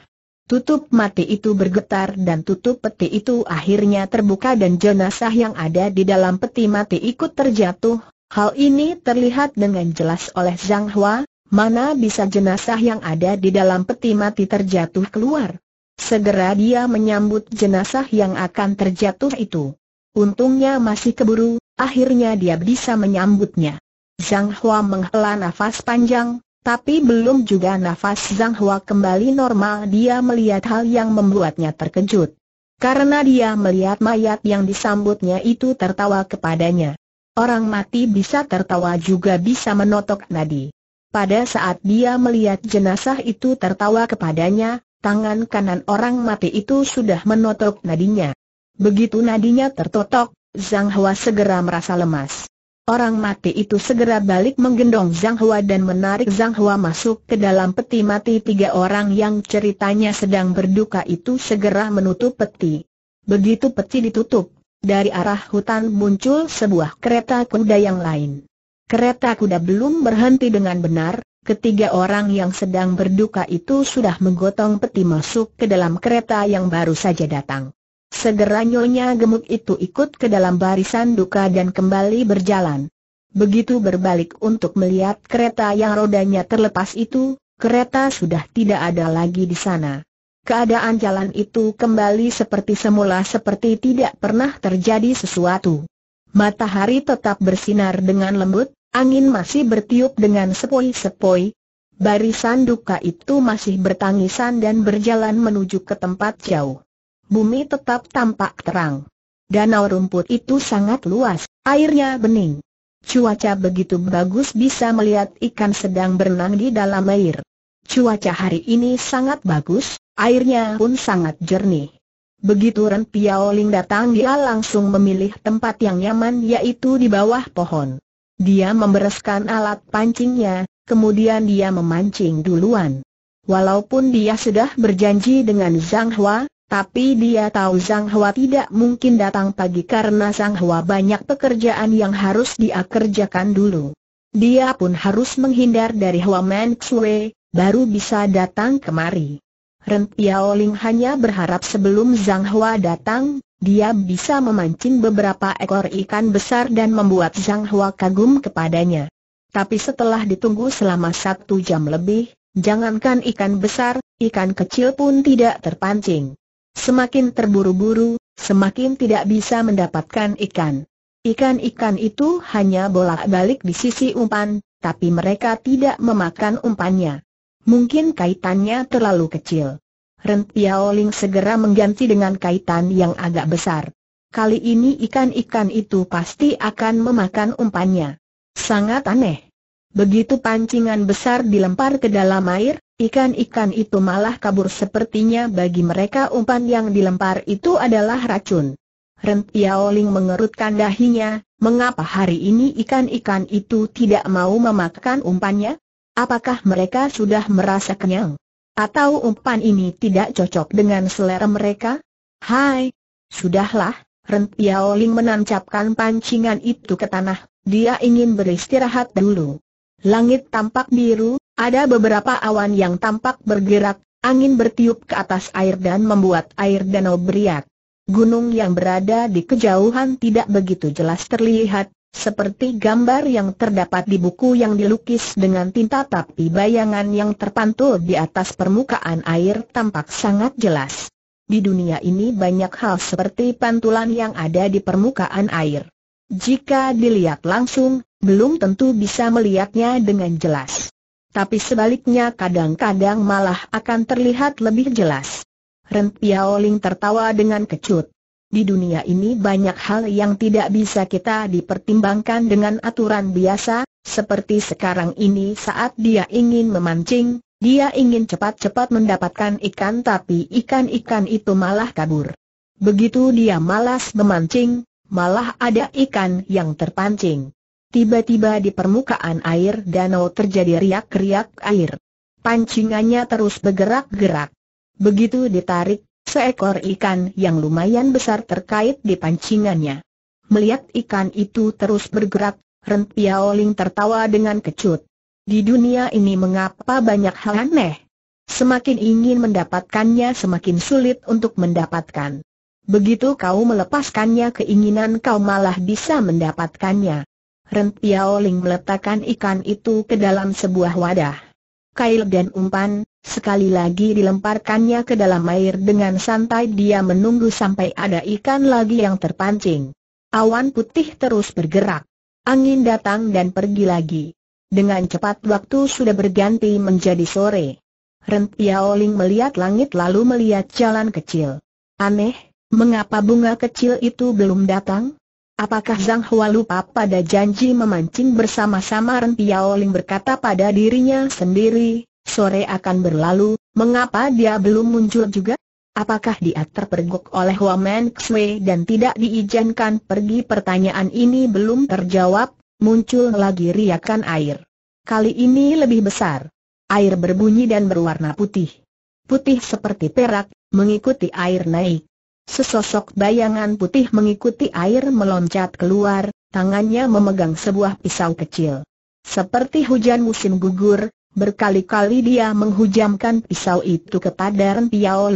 Tutup mati itu bergetar dan tutup peti itu akhirnya terbuka dan jenazah yang ada di dalam peti mati ikut terjatuh, Hal ini terlihat dengan jelas oleh Zhang Hua, Mana bisa jenazah yang ada di dalam peti mati terjatuh keluar? Segera dia menyambut jenazah yang akan terjatuh itu. Untungnya masih keburu, akhirnya dia bisa menyambutnya. Zhang Hua menghela nafas panjang, tapi belum juga nafas Zhang Hua kembali normal dia melihat hal yang membuatnya terkejut. Karena dia melihat mayat yang disambutnya itu tertawa kepadanya. Orang mati bisa tertawa juga bisa menotok nadi. Pada saat dia melihat jenazah itu tertawa kepadanya, tangan kanan orang mati itu sudah menotok nadinya. Begitu nadinya tertotok, Zhang Hua segera merasa lemas. Orang mati itu segera balik menggendong Zhang Hua dan menarik Zhang Hua masuk ke dalam peti mati tiga orang yang ceritanya sedang berduka itu segera menutup peti. Begitu peti ditutup, dari arah hutan muncul sebuah kereta kuda yang lain. Kereta kuda belum berhenti dengan benar, ketiga orang yang sedang berduka itu sudah menggotong peti masuk ke dalam kereta yang baru saja datang. Segera nyonya gemuk itu ikut ke dalam barisan duka dan kembali berjalan. Begitu berbalik untuk melihat kereta yang rodanya terlepas itu, kereta sudah tidak ada lagi di sana. Keadaan jalan itu kembali seperti semula seperti tidak pernah terjadi sesuatu. Matahari tetap bersinar dengan lembut, Angin masih bertiup dengan sepoi-sepoi. Barisan duka itu masih bertangisan dan berjalan menuju ke tempat jauh. Bumi tetap tampak terang. Danau rumput itu sangat luas, airnya bening. Cuaca begitu bagus bisa melihat ikan sedang berenang di dalam air. Cuaca hari ini sangat bagus, airnya pun sangat jernih. Begitu Ren Piaoling datang dia langsung memilih tempat yang nyaman yaitu di bawah pohon. Dia membereskan alat pancingnya, kemudian dia memancing duluan. Walaupun dia sudah berjanji dengan Zhang Hua, tapi dia tahu Zhang Hua tidak mungkin datang pagi karena Zhang Hua banyak pekerjaan yang harus dia kerjakan dulu. Dia pun harus menghindar dari Hua Men Xue, baru bisa datang kemari. Ren Piaoling hanya berharap sebelum Zhang Hua datang, dia bisa memancing beberapa ekor ikan besar dan membuat Zhang Hua kagum kepadanya. Tapi setelah ditunggu selama satu jam lebih, jangankan ikan besar, ikan kecil pun tidak terpancing. Semakin terburu-buru, semakin tidak bisa mendapatkan ikan. Ikan-ikan itu hanya bolak-balik di sisi umpan, tapi mereka tidak memakan umpannya. Mungkin kaitannya terlalu kecil. Rentiaoling Piaoling segera mengganti dengan kaitan yang agak besar. Kali ini ikan-ikan itu pasti akan memakan umpannya. Sangat aneh. Begitu pancingan besar dilempar ke dalam air, ikan-ikan itu malah kabur sepertinya bagi mereka umpan yang dilempar itu adalah racun. Rentiaoling Piaoling mengerutkan dahinya, mengapa hari ini ikan-ikan itu tidak mau memakan umpannya? Apakah mereka sudah merasa kenyang? Atau umpan ini tidak cocok dengan selera mereka? Hai, sudahlah, Ren Ling menancapkan pancingan itu ke tanah, dia ingin beristirahat dulu. Langit tampak biru, ada beberapa awan yang tampak bergerak, angin bertiup ke atas air dan membuat air danau beriak. Gunung yang berada di kejauhan tidak begitu jelas terlihat, seperti gambar yang terdapat di buku yang dilukis dengan tinta tapi bayangan yang terpantul di atas permukaan air tampak sangat jelas. Di dunia ini banyak hal seperti pantulan yang ada di permukaan air. Jika dilihat langsung, belum tentu bisa melihatnya dengan jelas. Tapi sebaliknya kadang-kadang malah akan terlihat lebih jelas. Ren Piaoling tertawa dengan kecut. Di dunia ini banyak hal yang tidak bisa kita dipertimbangkan dengan aturan biasa, seperti sekarang ini saat dia ingin memancing, dia ingin cepat-cepat mendapatkan ikan tapi ikan-ikan itu malah kabur. Begitu dia malas memancing, malah ada ikan yang terpancing. Tiba-tiba di permukaan air danau terjadi riak-riak air. Pancingannya terus bergerak-gerak. Begitu ditarik, seekor ikan yang lumayan besar terkait di pancingannya. Melihat ikan itu terus bergerak, Ren Piaoling tertawa dengan kecut. Di dunia ini mengapa banyak hal aneh? Semakin ingin mendapatkannya semakin sulit untuk mendapatkan. Begitu kau melepaskannya keinginan kau malah bisa mendapatkannya. Ren Piaoling meletakkan ikan itu ke dalam sebuah wadah. Kail dan umpan, Sekali lagi dilemparkannya ke dalam air dengan santai dia menunggu sampai ada ikan lagi yang terpancing. Awan putih terus bergerak. Angin datang dan pergi lagi. Dengan cepat waktu sudah berganti menjadi sore. Rentiaoling Piaoling melihat langit lalu melihat jalan kecil. Aneh, mengapa bunga kecil itu belum datang? Apakah Zhang Hua lupa pada janji memancing bersama-sama Ren Piaoling berkata pada dirinya sendiri, Sore akan berlalu, mengapa dia belum muncul juga? Apakah dia terpergok oleh Waman Xue dan tidak diizinkan pergi? Pertanyaan ini belum terjawab, muncul lagi riakan air. Kali ini lebih besar. Air berbunyi dan berwarna putih. Putih seperti perak, mengikuti air naik. Sesosok bayangan putih mengikuti air meloncat keluar, tangannya memegang sebuah pisau kecil. Seperti hujan musim gugur, Berkali-kali dia menghujamkan pisau itu kepada Ren Piao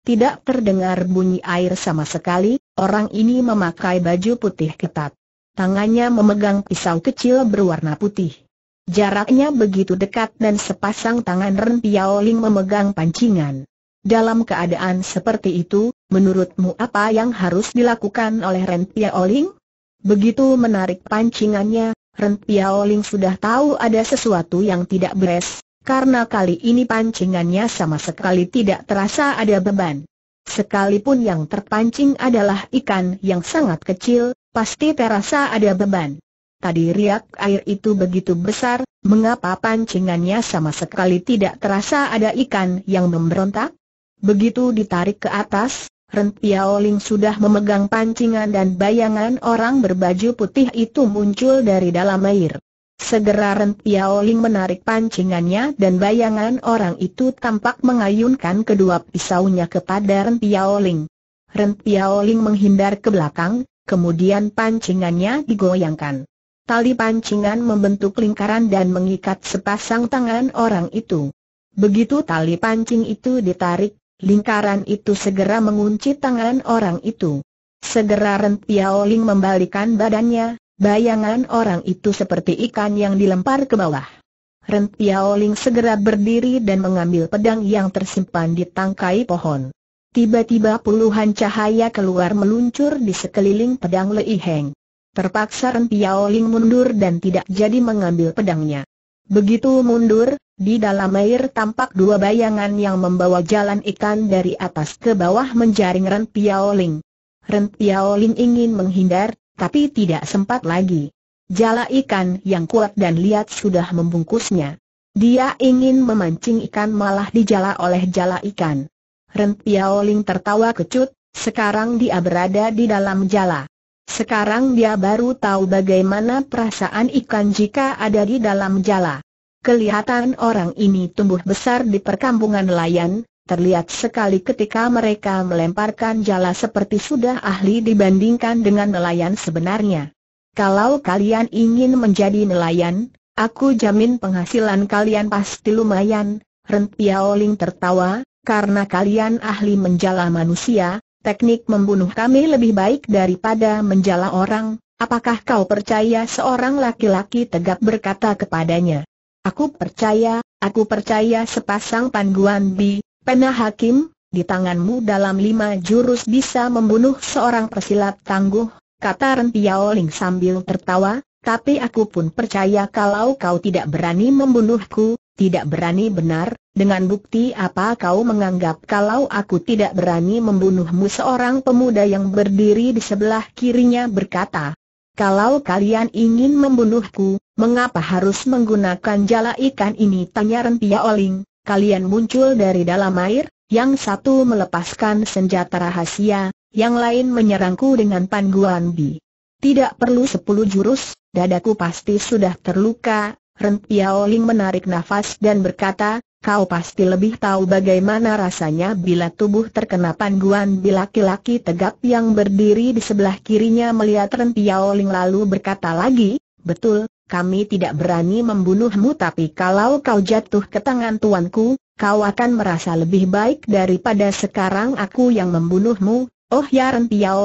Tidak terdengar bunyi air sama sekali, orang ini memakai baju putih ketat. Tangannya memegang pisau kecil berwarna putih. Jaraknya begitu dekat dan sepasang tangan Ren Piao memegang pancingan. Dalam keadaan seperti itu, menurutmu apa yang harus dilakukan oleh Ren Piao Begitu menarik pancingannya, Ren Piaoling sudah tahu ada sesuatu yang tidak beres, karena kali ini pancingannya sama sekali tidak terasa ada beban. Sekalipun yang terpancing adalah ikan yang sangat kecil, pasti terasa ada beban. Tadi riak air itu begitu besar, mengapa pancingannya sama sekali tidak terasa ada ikan yang memberontak? Begitu ditarik ke atas, Ren Piaoling sudah memegang pancingan dan bayangan orang berbaju putih itu muncul dari dalam air. Segera Ren Piaoling menarik pancingannya dan bayangan orang itu tampak mengayunkan kedua pisaunya kepada Ren Piaoling. Ren Piaoling menghindar ke belakang, kemudian pancingannya digoyangkan. Tali pancingan membentuk lingkaran dan mengikat sepasang tangan orang itu. Begitu tali pancing itu ditarik, Lingkaran itu segera mengunci tangan orang itu. Segera Ren Piaoling membalikan badannya, bayangan orang itu seperti ikan yang dilempar ke bawah. Ren Piaoling segera berdiri dan mengambil pedang yang tersimpan di tangkai pohon. Tiba-tiba puluhan cahaya keluar meluncur di sekeliling pedang Lei Heng. Terpaksa Ren Piaoling mundur dan tidak jadi mengambil pedangnya. Begitu mundur, di dalam air tampak dua bayangan yang membawa jalan ikan dari atas ke bawah menjaring Ren Piaoling. Ren Piaoling ingin menghindar, tapi tidak sempat lagi. Jala ikan yang kuat dan liat sudah membungkusnya. Dia ingin memancing ikan malah dijala oleh jala ikan. Ren Piaoling tertawa kecut, sekarang dia berada di dalam jala. Sekarang dia baru tahu bagaimana perasaan ikan jika ada di dalam jala. Kelihatan orang ini tumbuh besar di perkampungan nelayan, terlihat sekali ketika mereka melemparkan jala seperti sudah ahli dibandingkan dengan nelayan sebenarnya. Kalau kalian ingin menjadi nelayan, aku jamin penghasilan kalian pasti lumayan, Rent Piaoling tertawa, karena kalian ahli menjala manusia, teknik membunuh kami lebih baik daripada menjala orang, apakah kau percaya seorang laki-laki tegap berkata kepadanya? Aku percaya, aku percaya sepasang panduan bi, pena hakim, di tanganmu dalam lima jurus bisa membunuh seorang persilat tangguh, kata Rentiao Ling sambil tertawa, tapi aku pun percaya kalau kau tidak berani membunuhku, tidak berani benar, dengan bukti apa kau menganggap kalau aku tidak berani membunuhmu seorang pemuda yang berdiri di sebelah kirinya berkata. Kalau kalian ingin membunuhku, mengapa harus menggunakan jala ikan ini? Tanya Rentia Oling, kalian muncul dari dalam air, yang satu melepaskan senjata rahasia, yang lain menyerangku dengan panguan bi. Tidak perlu sepuluh jurus, dadaku pasti sudah terluka, Ling menarik nafas dan berkata, kau pasti lebih tahu bagaimana rasanya bila tubuh terkena pangguan Bila laki-laki tegap yang berdiri di sebelah kirinya melihat Ling lalu berkata lagi, betul, kami tidak berani membunuhmu tapi kalau kau jatuh ke tangan tuanku, kau akan merasa lebih baik daripada sekarang aku yang membunuhmu. Oh ya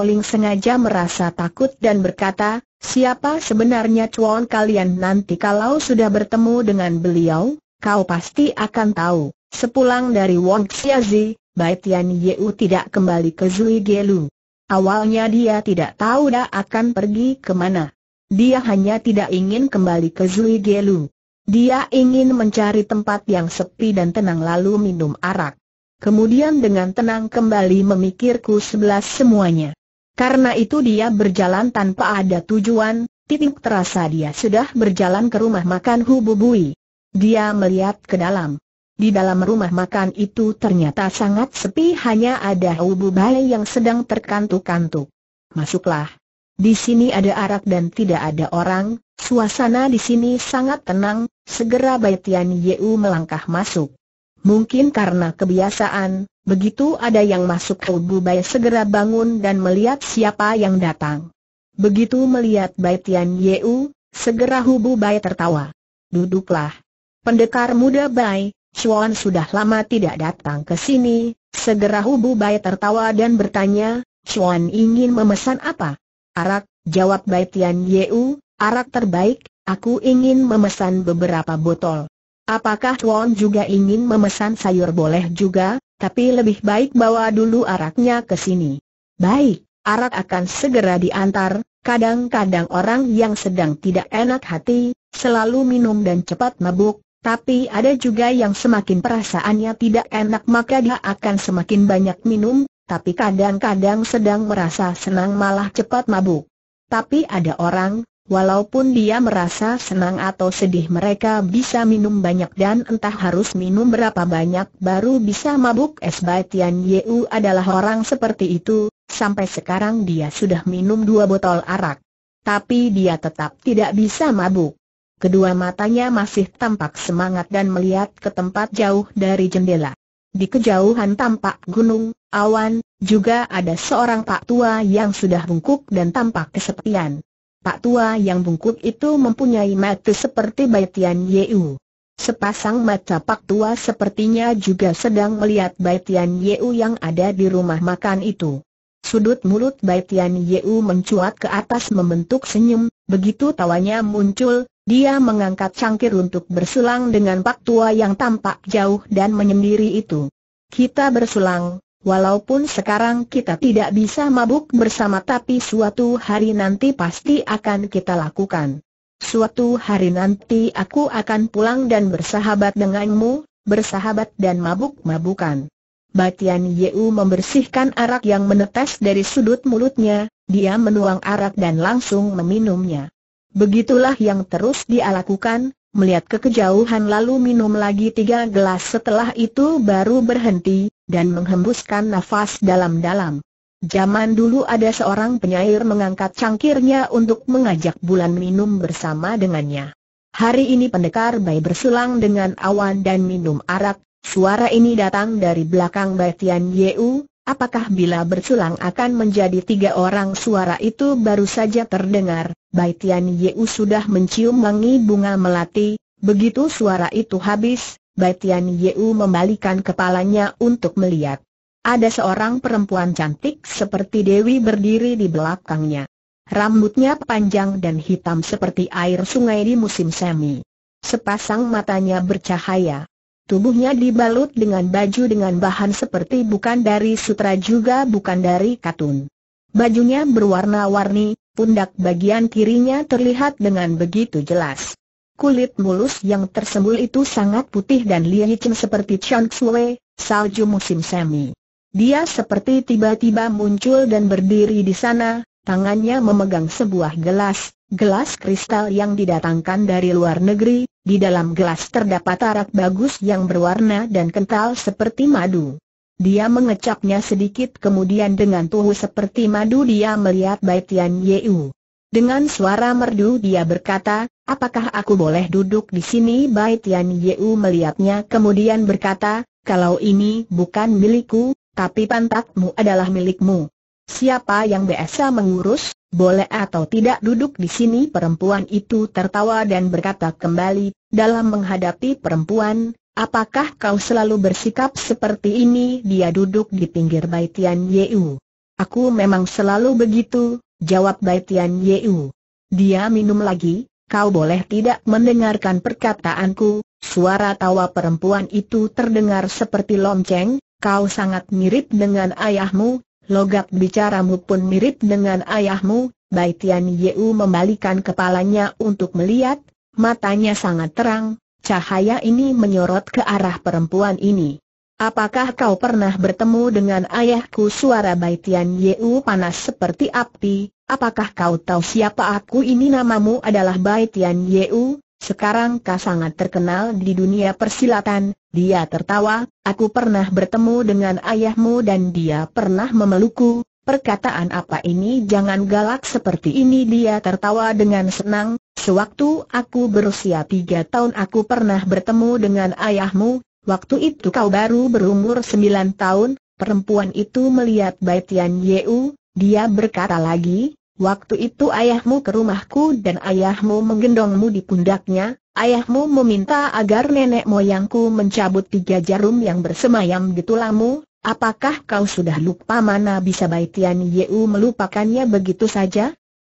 Ling sengaja merasa takut dan berkata, Siapa sebenarnya cuan kalian nanti kalau sudah bertemu dengan beliau, kau pasti akan tahu. Sepulang dari Wong Xiazi, Bai Tian Yeu tidak kembali ke Zui Gelu. Awalnya dia tidak tahu dah akan pergi ke mana. Dia hanya tidak ingin kembali ke Zui Gelu. Dia ingin mencari tempat yang sepi dan tenang lalu minum arak. Kemudian dengan tenang kembali memikirku sebelas semuanya. Karena itu dia berjalan tanpa ada tujuan, titik terasa dia sudah berjalan ke rumah makan Hububui. Dia melihat ke dalam. Di dalam rumah makan itu ternyata sangat sepi hanya ada Hububai yang sedang terkantuk-kantuk. Masuklah. Di sini ada arak dan tidak ada orang, suasana di sini sangat tenang, segera Baitian Yeu melangkah masuk. Mungkin karena kebiasaan, begitu ada yang masuk ubu Bai segera bangun dan melihat siapa yang datang. Begitu melihat Bai Tian Yeu, segera Hubu Bai tertawa. Duduklah. Pendekar muda Bai, Chuan sudah lama tidak datang ke sini, segera Hubu Bai tertawa dan bertanya, Chuan ingin memesan apa? Arak, jawab Bai Tian Yeu, arak terbaik, aku ingin memesan beberapa botol. Apakah Tuan juga ingin memesan sayur boleh juga, tapi lebih baik bawa dulu araknya ke sini. Baik, arak akan segera diantar, kadang-kadang orang yang sedang tidak enak hati, selalu minum dan cepat mabuk, tapi ada juga yang semakin perasaannya tidak enak maka dia akan semakin banyak minum, tapi kadang-kadang sedang merasa senang malah cepat mabuk. Tapi ada orang, Walaupun dia merasa senang atau sedih mereka bisa minum banyak dan entah harus minum berapa banyak baru bisa mabuk es batian Yeu adalah orang seperti itu, sampai sekarang dia sudah minum dua botol arak. Tapi dia tetap tidak bisa mabuk. Kedua matanya masih tampak semangat dan melihat ke tempat jauh dari jendela. Di kejauhan tampak gunung, awan, juga ada seorang pak tua yang sudah bungkuk dan tampak kesepian. Pak tua yang bungkuk itu mempunyai mata seperti Bai Tian Yeu. Sepasang mata Pak tua sepertinya juga sedang melihat Bai Tian Yeu yang ada di rumah makan itu. Sudut mulut Bai Tian Yeu mencuat ke atas membentuk senyum, begitu tawanya muncul, dia mengangkat cangkir untuk berselang dengan Pak tua yang tampak jauh dan menyendiri itu. Kita berselang. Walaupun sekarang kita tidak bisa mabuk bersama tapi suatu hari nanti pasti akan kita lakukan. Suatu hari nanti aku akan pulang dan bersahabat denganmu, bersahabat dan mabuk-mabukan. Batian Yeu membersihkan arak yang menetes dari sudut mulutnya, dia menuang arak dan langsung meminumnya. Begitulah yang terus dia lakukan, melihat kekejauhan lalu minum lagi tiga gelas setelah itu baru berhenti, dan menghembuskan nafas dalam-dalam. Zaman dulu ada seorang penyair mengangkat cangkirnya untuk mengajak bulan minum bersama dengannya. Hari ini pendekar bayi bersulang dengan awan dan minum arak, suara ini datang dari belakang batian Yeu, apakah bila bersulang akan menjadi tiga orang suara itu baru saja terdengar, batian Yeu sudah mencium wangi bunga melati, begitu suara itu habis, Bai Tian Yu membalikan kepalanya untuk melihat. Ada seorang perempuan cantik seperti Dewi berdiri di belakangnya. Rambutnya panjang dan hitam seperti air sungai di musim semi. Sepasang matanya bercahaya. Tubuhnya dibalut dengan baju dengan bahan seperti bukan dari sutra juga bukan dari katun. Bajunya berwarna-warni, pundak bagian kirinya terlihat dengan begitu jelas. Kulit mulus yang tersembul itu sangat putih dan licin seperti Chan Xue, salju musim semi. Dia seperti tiba-tiba muncul dan berdiri di sana, tangannya memegang sebuah gelas, gelas kristal yang didatangkan dari luar negeri, di dalam gelas terdapat arak bagus yang berwarna dan kental seperti madu. Dia mengecapnya sedikit kemudian dengan tuhu seperti madu dia melihat Bai Yeu. Dengan suara merdu dia berkata, apakah aku boleh duduk di sini? Bai Tian Yeu melihatnya kemudian berkata, kalau ini bukan milikku, tapi pantatmu adalah milikmu. Siapa yang biasa mengurus, boleh atau tidak duduk di sini? Perempuan itu tertawa dan berkata kembali, dalam menghadapi perempuan, apakah kau selalu bersikap seperti ini? Dia duduk di pinggir Bai Tian Yeu. Aku memang selalu begitu, Jawab Bai Tian Yu. Dia minum lagi, kau boleh tidak mendengarkan perkataanku, suara tawa perempuan itu terdengar seperti lonceng, kau sangat mirip dengan ayahmu, Logat bicaramu pun mirip dengan ayahmu, Bai Tian Yu membalikan kepalanya untuk melihat, matanya sangat terang, cahaya ini menyorot ke arah perempuan ini. Apakah kau pernah bertemu dengan ayahku suara Baitian Yeu panas seperti api? Apakah kau tahu siapa aku ini namamu adalah Baitian Yeu? Sekarang kau sangat terkenal di dunia persilatan. Dia tertawa, aku pernah bertemu dengan ayahmu dan dia pernah memelukku. Perkataan apa ini jangan galak seperti ini dia tertawa dengan senang Sewaktu aku berusia tiga tahun aku pernah bertemu dengan ayahmu Waktu itu kau baru berumur sembilan tahun, perempuan itu melihat Bai Tian Yeu, dia berkata lagi, waktu itu ayahmu ke rumahku dan ayahmu menggendongmu di pundaknya, ayahmu meminta agar nenek moyangku mencabut tiga jarum yang bersemayam di tulamu, apakah kau sudah lupa mana bisa Bai Tian Yeu melupakannya begitu saja?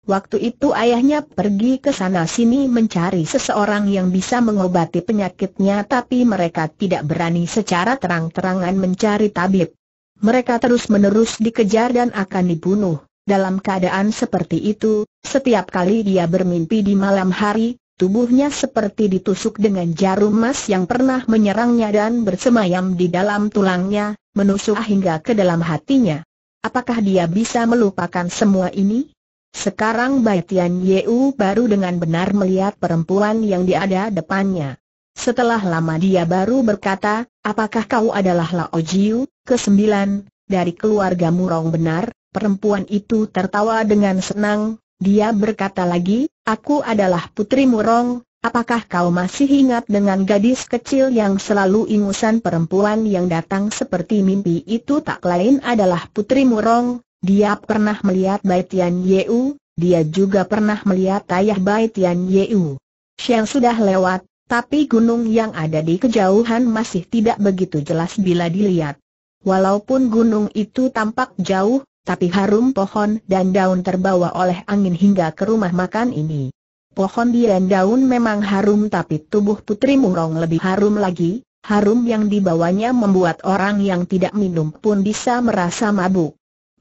Waktu itu ayahnya pergi ke sana-sini mencari seseorang yang bisa mengobati penyakitnya tapi mereka tidak berani secara terang-terangan mencari tabib. Mereka terus-menerus dikejar dan akan dibunuh. Dalam keadaan seperti itu, setiap kali dia bermimpi di malam hari, tubuhnya seperti ditusuk dengan jarum emas yang pernah menyerangnya dan bersemayam di dalam tulangnya, menusuk hingga ke dalam hatinya. Apakah dia bisa melupakan semua ini? Sekarang Bai Tian Yeu baru dengan benar melihat perempuan yang diada depannya. Setelah lama dia baru berkata, apakah kau adalah Lao Jiu, kesembilan, dari keluarga Murong benar? Perempuan itu tertawa dengan senang, dia berkata lagi, aku adalah putri Murong, apakah kau masih ingat dengan gadis kecil yang selalu ingusan perempuan yang datang seperti mimpi itu tak lain adalah putri Murong, dia pernah melihat Bai Tian Yeu, dia juga pernah melihat ayah Bai Tian Yeu. Siang sudah lewat, tapi gunung yang ada di kejauhan masih tidak begitu jelas bila dilihat. Walaupun gunung itu tampak jauh, tapi harum pohon dan daun terbawa oleh angin hingga ke rumah makan ini. Pohon dan daun memang harum tapi tubuh Putri Murong lebih harum lagi, harum yang dibawanya membuat orang yang tidak minum pun bisa merasa mabuk.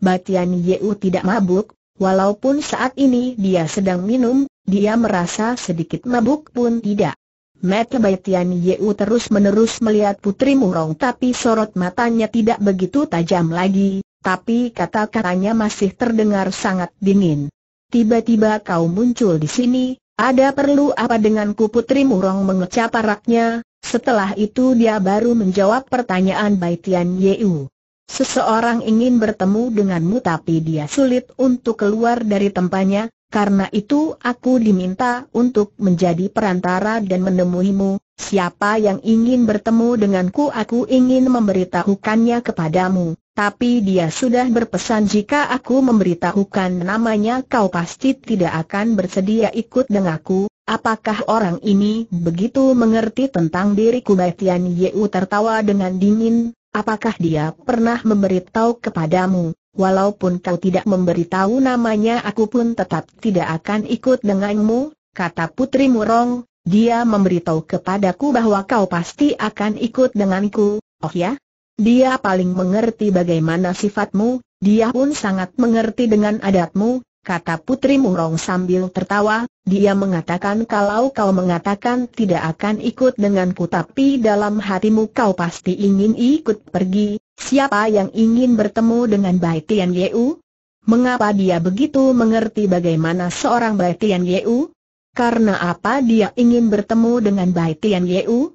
Batian Yeu tidak mabuk, walaupun saat ini dia sedang minum, dia merasa sedikit mabuk pun tidak. Mata Batian Yeu terus-menerus melihat Putri Murong tapi sorot matanya tidak begitu tajam lagi, tapi kata-katanya masih terdengar sangat dingin. Tiba-tiba kau muncul di sini, ada perlu apa denganku Putri Murong mengecap araknya, setelah itu dia baru menjawab pertanyaan Baitian Yeu. Seseorang ingin bertemu denganmu tapi dia sulit untuk keluar dari tempatnya, karena itu aku diminta untuk menjadi perantara dan menemuimu, siapa yang ingin bertemu denganku aku ingin memberitahukannya kepadamu, tapi dia sudah berpesan jika aku memberitahukan namanya kau pasti tidak akan bersedia ikut denganku, apakah orang ini begitu mengerti tentang diriku Baitian Yeu tertawa dengan dingin, apakah dia pernah memberitahu kepadamu, walaupun kau tidak memberitahu namanya aku pun tetap tidak akan ikut denganmu, kata Putri Murong, dia memberitahu kepadaku bahwa kau pasti akan ikut denganku, oh ya? Dia paling mengerti bagaimana sifatmu, dia pun sangat mengerti dengan adatmu, kata Putri Murong sambil tertawa, dia mengatakan kalau kau mengatakan tidak akan ikut denganku tapi dalam hatimu kau pasti ingin ikut pergi, siapa yang ingin bertemu dengan Bai Tian Yeu? Mengapa dia begitu mengerti bagaimana seorang Bai Tian Yeu? Karena apa dia ingin bertemu dengan Bai Tian Yeu?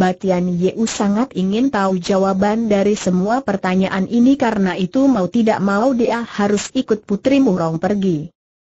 Batian Yeu sangat ingin tahu jawaban dari semua pertanyaan ini karena itu mau tidak mau dia harus ikut Putri Murong pergi.